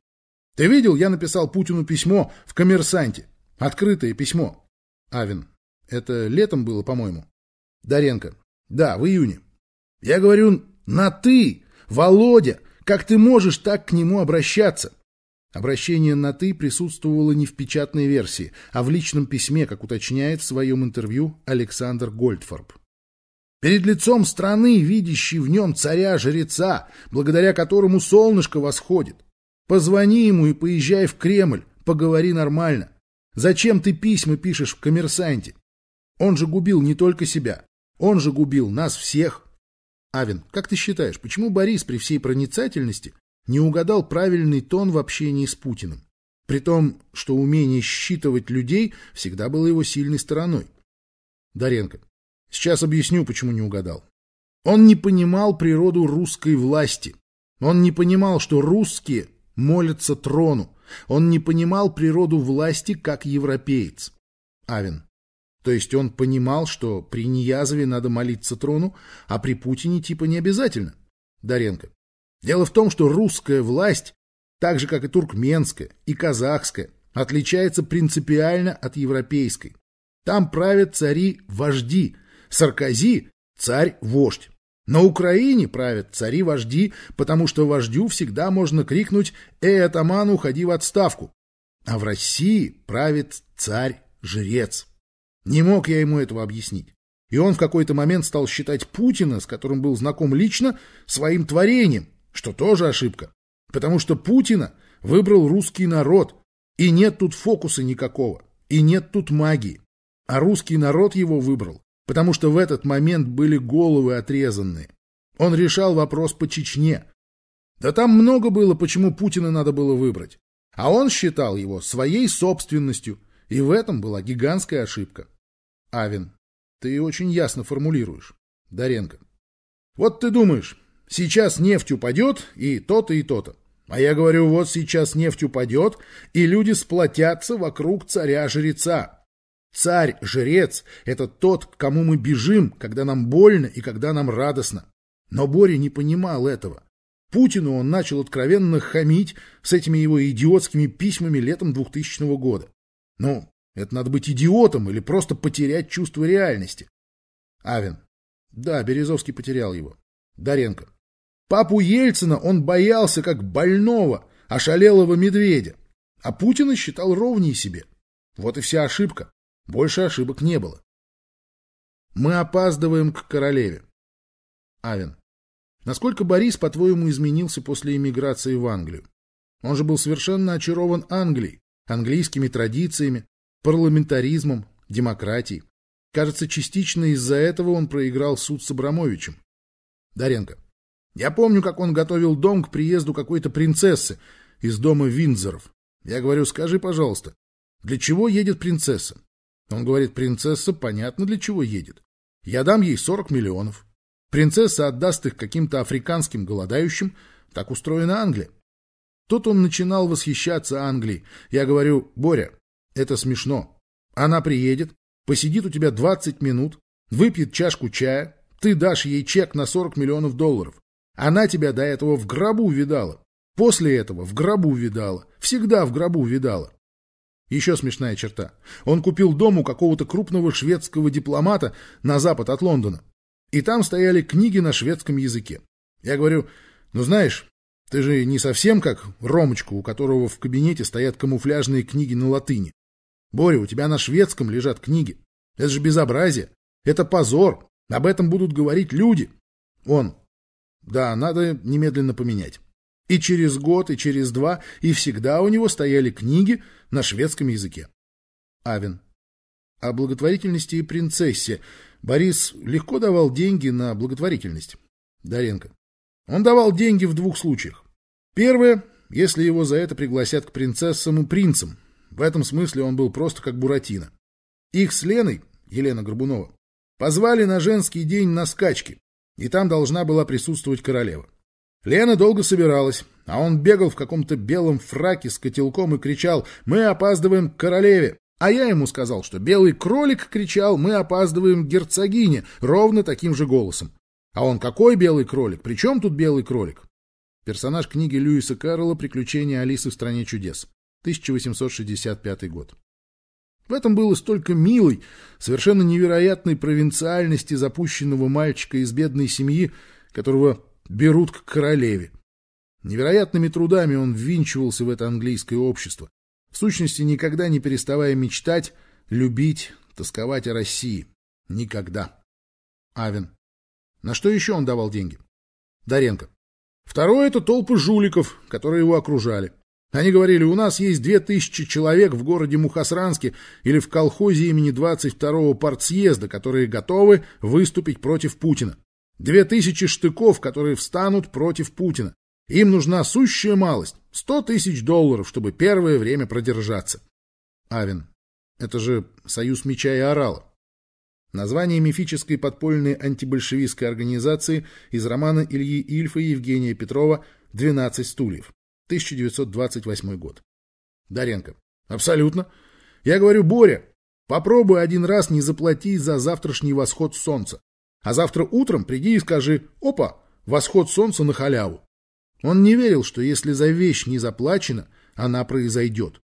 A: Ты видел, я написал Путину письмо в «Коммерсанте». Открытое письмо. Авин. Это летом было, по-моему. Даренко. Да, в июне. Я говорю «на ты», «Володя», как ты можешь так к нему обращаться? Обращение на «ты» присутствовало не в печатной версии, а в личном письме, как уточняет в своем интервью Александр Гольдфорб. Перед лицом страны, видящей в нем царя-жреца, благодаря которому солнышко восходит. Позвони ему и поезжай в Кремль, поговори нормально. Зачем ты письма пишешь в коммерсанте? Он же губил не только себя, он же губил нас всех. Авен, как ты считаешь, почему Борис при всей проницательности не угадал правильный тон в общении с Путиным? При том, что умение считывать людей всегда было его сильной стороной. Даренко. Сейчас объясню, почему не угадал. Он не понимал природу русской власти. Он не понимал, что русские молятся трону. Он не понимал природу власти как европеец. Авен. То есть он понимал, что при Ниязове надо молиться трону, а при Путине типа не обязательно. Даренко. Дело в том, что русская власть, так же как и туркменская и казахская, отличается принципиально от европейской. Там правят цари-вожди. Саркози – царь-вождь. На Украине правят цари-вожди, потому что вождю всегда можно крикнуть «Эй, атаман, уходи в отставку!» А в России правит царь-жрец. Не мог я ему этого объяснить. И он в какой-то момент стал считать Путина, с которым был знаком лично, своим творением, что тоже ошибка. Потому что Путина выбрал русский народ, и нет тут фокуса никакого, и нет тут магии. А русский народ его выбрал, потому что в этот момент были головы отрезанные. Он решал вопрос по Чечне. Да там много было, почему Путина надо было выбрать. А он считал его своей собственностью – и в этом была гигантская ошибка. Авин, ты очень ясно формулируешь. Даренко. Вот ты думаешь, сейчас нефть упадет и то-то, и то-то. А я говорю, вот сейчас нефть упадет, и люди сплотятся вокруг царя-жреца. Царь-жрец – это тот, к кому мы бежим, когда нам больно и когда нам радостно. Но Боря не понимал этого. Путину он начал откровенно хамить с этими его идиотскими письмами летом 2000 года. Ну, это надо быть идиотом или просто потерять чувство реальности. Авен. Да, Березовский потерял его. Даренко. Папу Ельцина он боялся как больного, ошалелого медведя. А Путина считал ровнее себе. Вот и вся ошибка. Больше ошибок не было. Мы опаздываем к королеве. Авен. Насколько Борис, по-твоему, изменился после эмиграции в Англию? Он же был совершенно очарован Англией английскими традициями, парламентаризмом, демократией. Кажется, частично из-за этого он проиграл суд с Абрамовичем. Даренко. Я помню, как он готовил дом к приезду какой-то принцессы из дома Винзоров. Я говорю, скажи, пожалуйста, для чего едет принцесса? Он говорит, принцесса понятно для чего едет. Я дам ей 40 миллионов. Принцесса отдаст их каким-то африканским голодающим. Так устроена Англия. Тут он начинал восхищаться Англией. Я говорю, Боря, это смешно. Она приедет, посидит у тебя 20 минут, выпьет чашку чая, ты дашь ей чек на 40 миллионов долларов. Она тебя до этого в гробу видала. После этого в гробу видала. Всегда в гробу видала. Еще смешная черта. Он купил дом у какого-то крупного шведского дипломата на запад от Лондона. И там стояли книги на шведском языке. Я говорю, ну знаешь, ты же не совсем как Ромочка, у которого в кабинете стоят камуфляжные книги на латыни. Боря, у тебя на шведском лежат книги. Это же безобразие. Это позор. Об этом будут говорить люди. Он. Да, надо немедленно поменять. И через год, и через два, и всегда у него стояли книги на шведском языке. Авен. О благотворительности и принцессе. Борис легко давал деньги на благотворительность. Даренко. Он давал деньги в двух случаях. Первое, если его за это пригласят к принцессам и принцам. В этом смысле он был просто как Буратино. Их с Леной, Елена Горбунова, позвали на женский день на скачки, и там должна была присутствовать королева. Лена долго собиралась, а он бегал в каком-то белом фраке с котелком и кричал «Мы опаздываем к королеве!» А я ему сказал, что белый кролик кричал «Мы опаздываем к герцогине!» ровно таким же голосом. А он «Какой белый кролик? Причем тут белый кролик?» Персонаж книги Льюиса Каррола «Приключения Алисы в стране чудес», 1865 год. В этом было столько милой, совершенно невероятной провинциальности запущенного мальчика из бедной семьи, которого берут к королеве. Невероятными трудами он ввинчивался в это английское общество, в сущности никогда не переставая мечтать, любить, тосковать о России. Никогда. Авен. На что еще он давал деньги? Даренко. Второе — это толпы жуликов, которые его окружали. Они говорили, у нас есть две тысячи человек в городе Мухасранске или в колхозе имени 22-го партсъезда, которые готовы выступить против Путина. Две тысячи штыков, которые встанут против Путина. Им нужна сущая малость — сто тысяч долларов, чтобы первое время продержаться. Авен. Это же союз меча и орала. Название мифической подпольной антибольшевистской организации из романа Ильи Ильфа и Евгения Петрова «12 стульев», 1928 год. Даренко. Абсолютно. Я говорю, Боря, попробуй один раз не заплатить за завтрашний восход солнца. А завтра утром приди и скажи «Опа, восход солнца на халяву». Он не верил, что если за вещь не заплачено, она произойдет.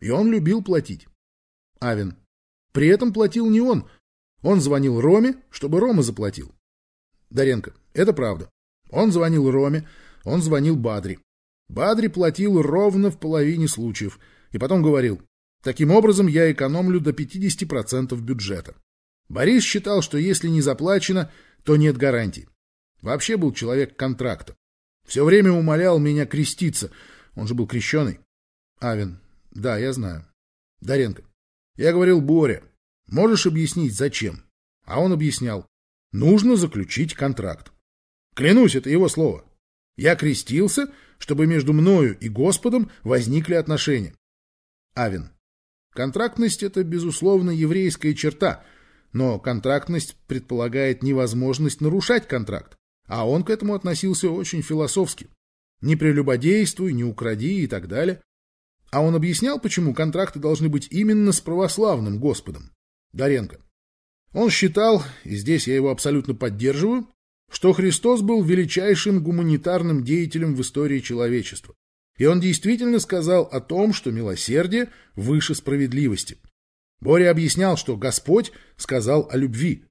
A: И он любил платить. Авен. При этом платил не он, он звонил Роме, чтобы Рома заплатил. Даренко, это правда. Он звонил Роме, он звонил Бадри. Бадри платил ровно в половине случаев. И потом говорил, таким образом я экономлю до 50% бюджета. Борис считал, что если не заплачено, то нет гарантий. Вообще был человек контракта. Все время умолял меня креститься. Он же был крещеный. Авен. Да, я знаю. Даренко. Я говорил Боре. Можешь объяснить, зачем? А он объяснял. Нужно заключить контракт. Клянусь, это его слово. Я крестился, чтобы между мною и Господом возникли отношения. Авен. Контрактность – это, безусловно, еврейская черта, но контрактность предполагает невозможность нарушать контракт, а он к этому относился очень философски. Не прелюбодействуй, не укради и так далее. А он объяснял, почему контракты должны быть именно с православным Господом. Даренко. Он считал, и здесь я его абсолютно поддерживаю, что Христос был величайшим гуманитарным деятелем в истории человечества. И он действительно сказал о том, что милосердие выше справедливости. Боря объяснял, что Господь сказал о любви.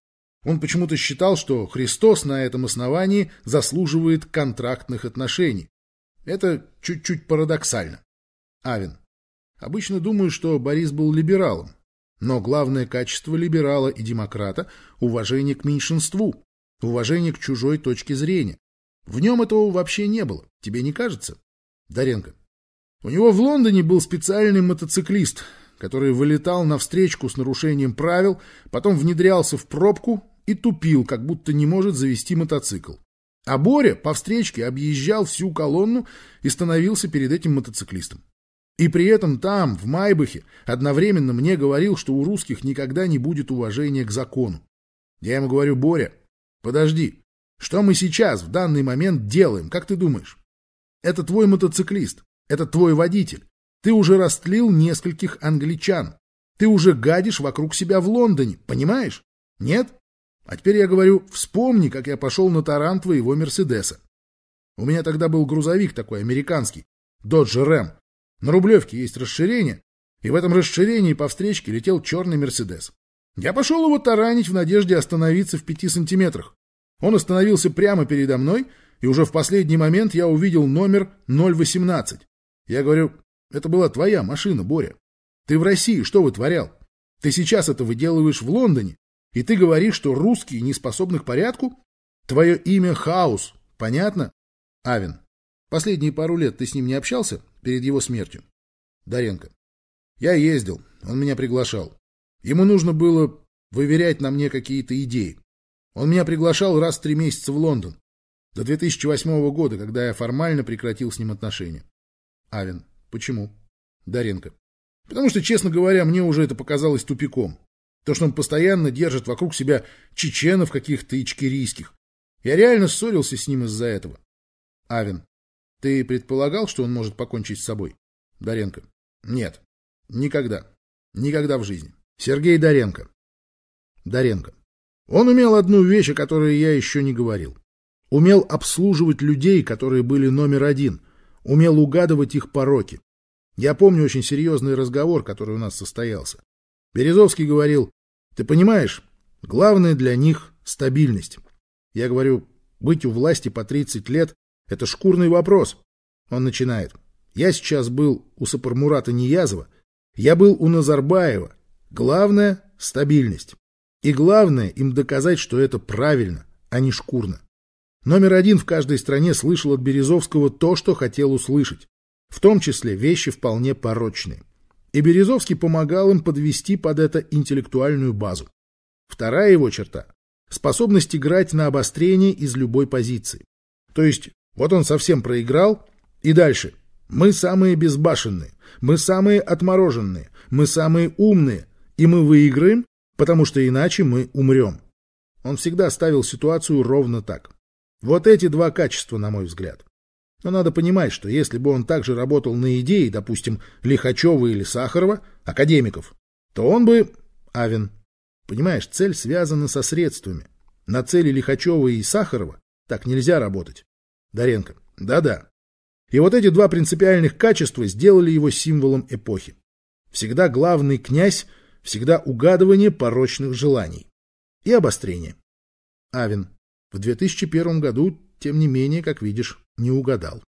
A: Он почему-то считал, что Христос на этом основании заслуживает контрактных отношений. Это чуть-чуть парадоксально. Авен. Обычно думаю, что Борис был либералом. Но главное качество либерала и демократа – уважение к меньшинству, уважение к чужой точке зрения. В нем этого вообще не было, тебе не кажется? Даренко. У него в Лондоне был специальный мотоциклист, который вылетал навстречку с нарушением правил, потом внедрялся в пробку и тупил, как будто не может завести мотоцикл. А Боря по встречке объезжал всю колонну и становился перед этим мотоциклистом. И при этом там, в Майбахе, одновременно мне говорил, что у русских никогда не будет уважения к закону. Я ему говорю, Боря, подожди, что мы сейчас, в данный момент, делаем, как ты думаешь? Это твой мотоциклист, это твой водитель. Ты уже растлил нескольких англичан. Ты уже гадишь вокруг себя в Лондоне, понимаешь? Нет? А теперь я говорю, вспомни, как я пошел на таран твоего Мерседеса. У меня тогда был грузовик такой, американский, Dodge Ram. На Рублевке есть расширение, и в этом расширении по встречке летел черный Мерседес. Я пошел его таранить в надежде остановиться в пяти сантиметрах. Он остановился прямо передо мной, и уже в последний момент я увидел номер 018. Я говорю, это была твоя машина, Боря. Ты в России что вытворял? Ты сейчас это выделываешь в Лондоне, и ты говоришь, что русские не способны к порядку? Твое имя Хаус, понятно? Авен, последние пару лет ты с ним не общался? перед его смертью. Даренко. Я ездил, он меня приглашал. Ему нужно было выверять на мне какие-то идеи. Он меня приглашал раз в три месяца в Лондон. До 2008 года, когда я формально прекратил с ним отношения. Авен. Почему? Даренко. Потому что, честно говоря, мне уже это показалось тупиком. То, что он постоянно держит вокруг себя чеченов каких-то ичкерийских. Я реально ссорился с ним из-за этого. Авен. Ты предполагал, что он может покончить с собой? Даренко. Нет. Никогда. Никогда в жизни. Сергей Даренко. Даренко. Он умел одну вещь, о которой я еще не говорил. Умел обслуживать людей, которые были номер один. Умел угадывать их пороки. Я помню очень серьезный разговор, который у нас состоялся. Березовский говорил, ты понимаешь, главное для них стабильность. Я говорю, быть у власти по 30 лет это шкурный вопрос. Он начинает. Я сейчас был у Сапармурата Ниязова, я был у Назарбаева. Главное – стабильность. И главное им доказать, что это правильно, а не шкурно. Номер один в каждой стране слышал от Березовского то, что хотел услышать. В том числе вещи вполне порочные. И Березовский помогал им подвести под это интеллектуальную базу. Вторая его черта – способность играть на обострение из любой позиции. То есть вот он совсем проиграл. И дальше. Мы самые безбашенные, мы самые отмороженные, мы самые умные, и мы выиграем, потому что иначе мы умрем. Он всегда ставил ситуацию ровно так. Вот эти два качества, на мой взгляд. Но надо понимать, что если бы он также работал на идеи, допустим, Лихачева или Сахарова, академиков, то он бы... Авен. Понимаешь, цель связана со средствами. На цели Лихачева и Сахарова так нельзя работать. Даренко. Да-да. И вот эти два принципиальных качества сделали его символом эпохи. Всегда главный князь, всегда угадывание порочных желаний. И обострение. Авен. В 2001 году, тем не менее, как видишь, не угадал.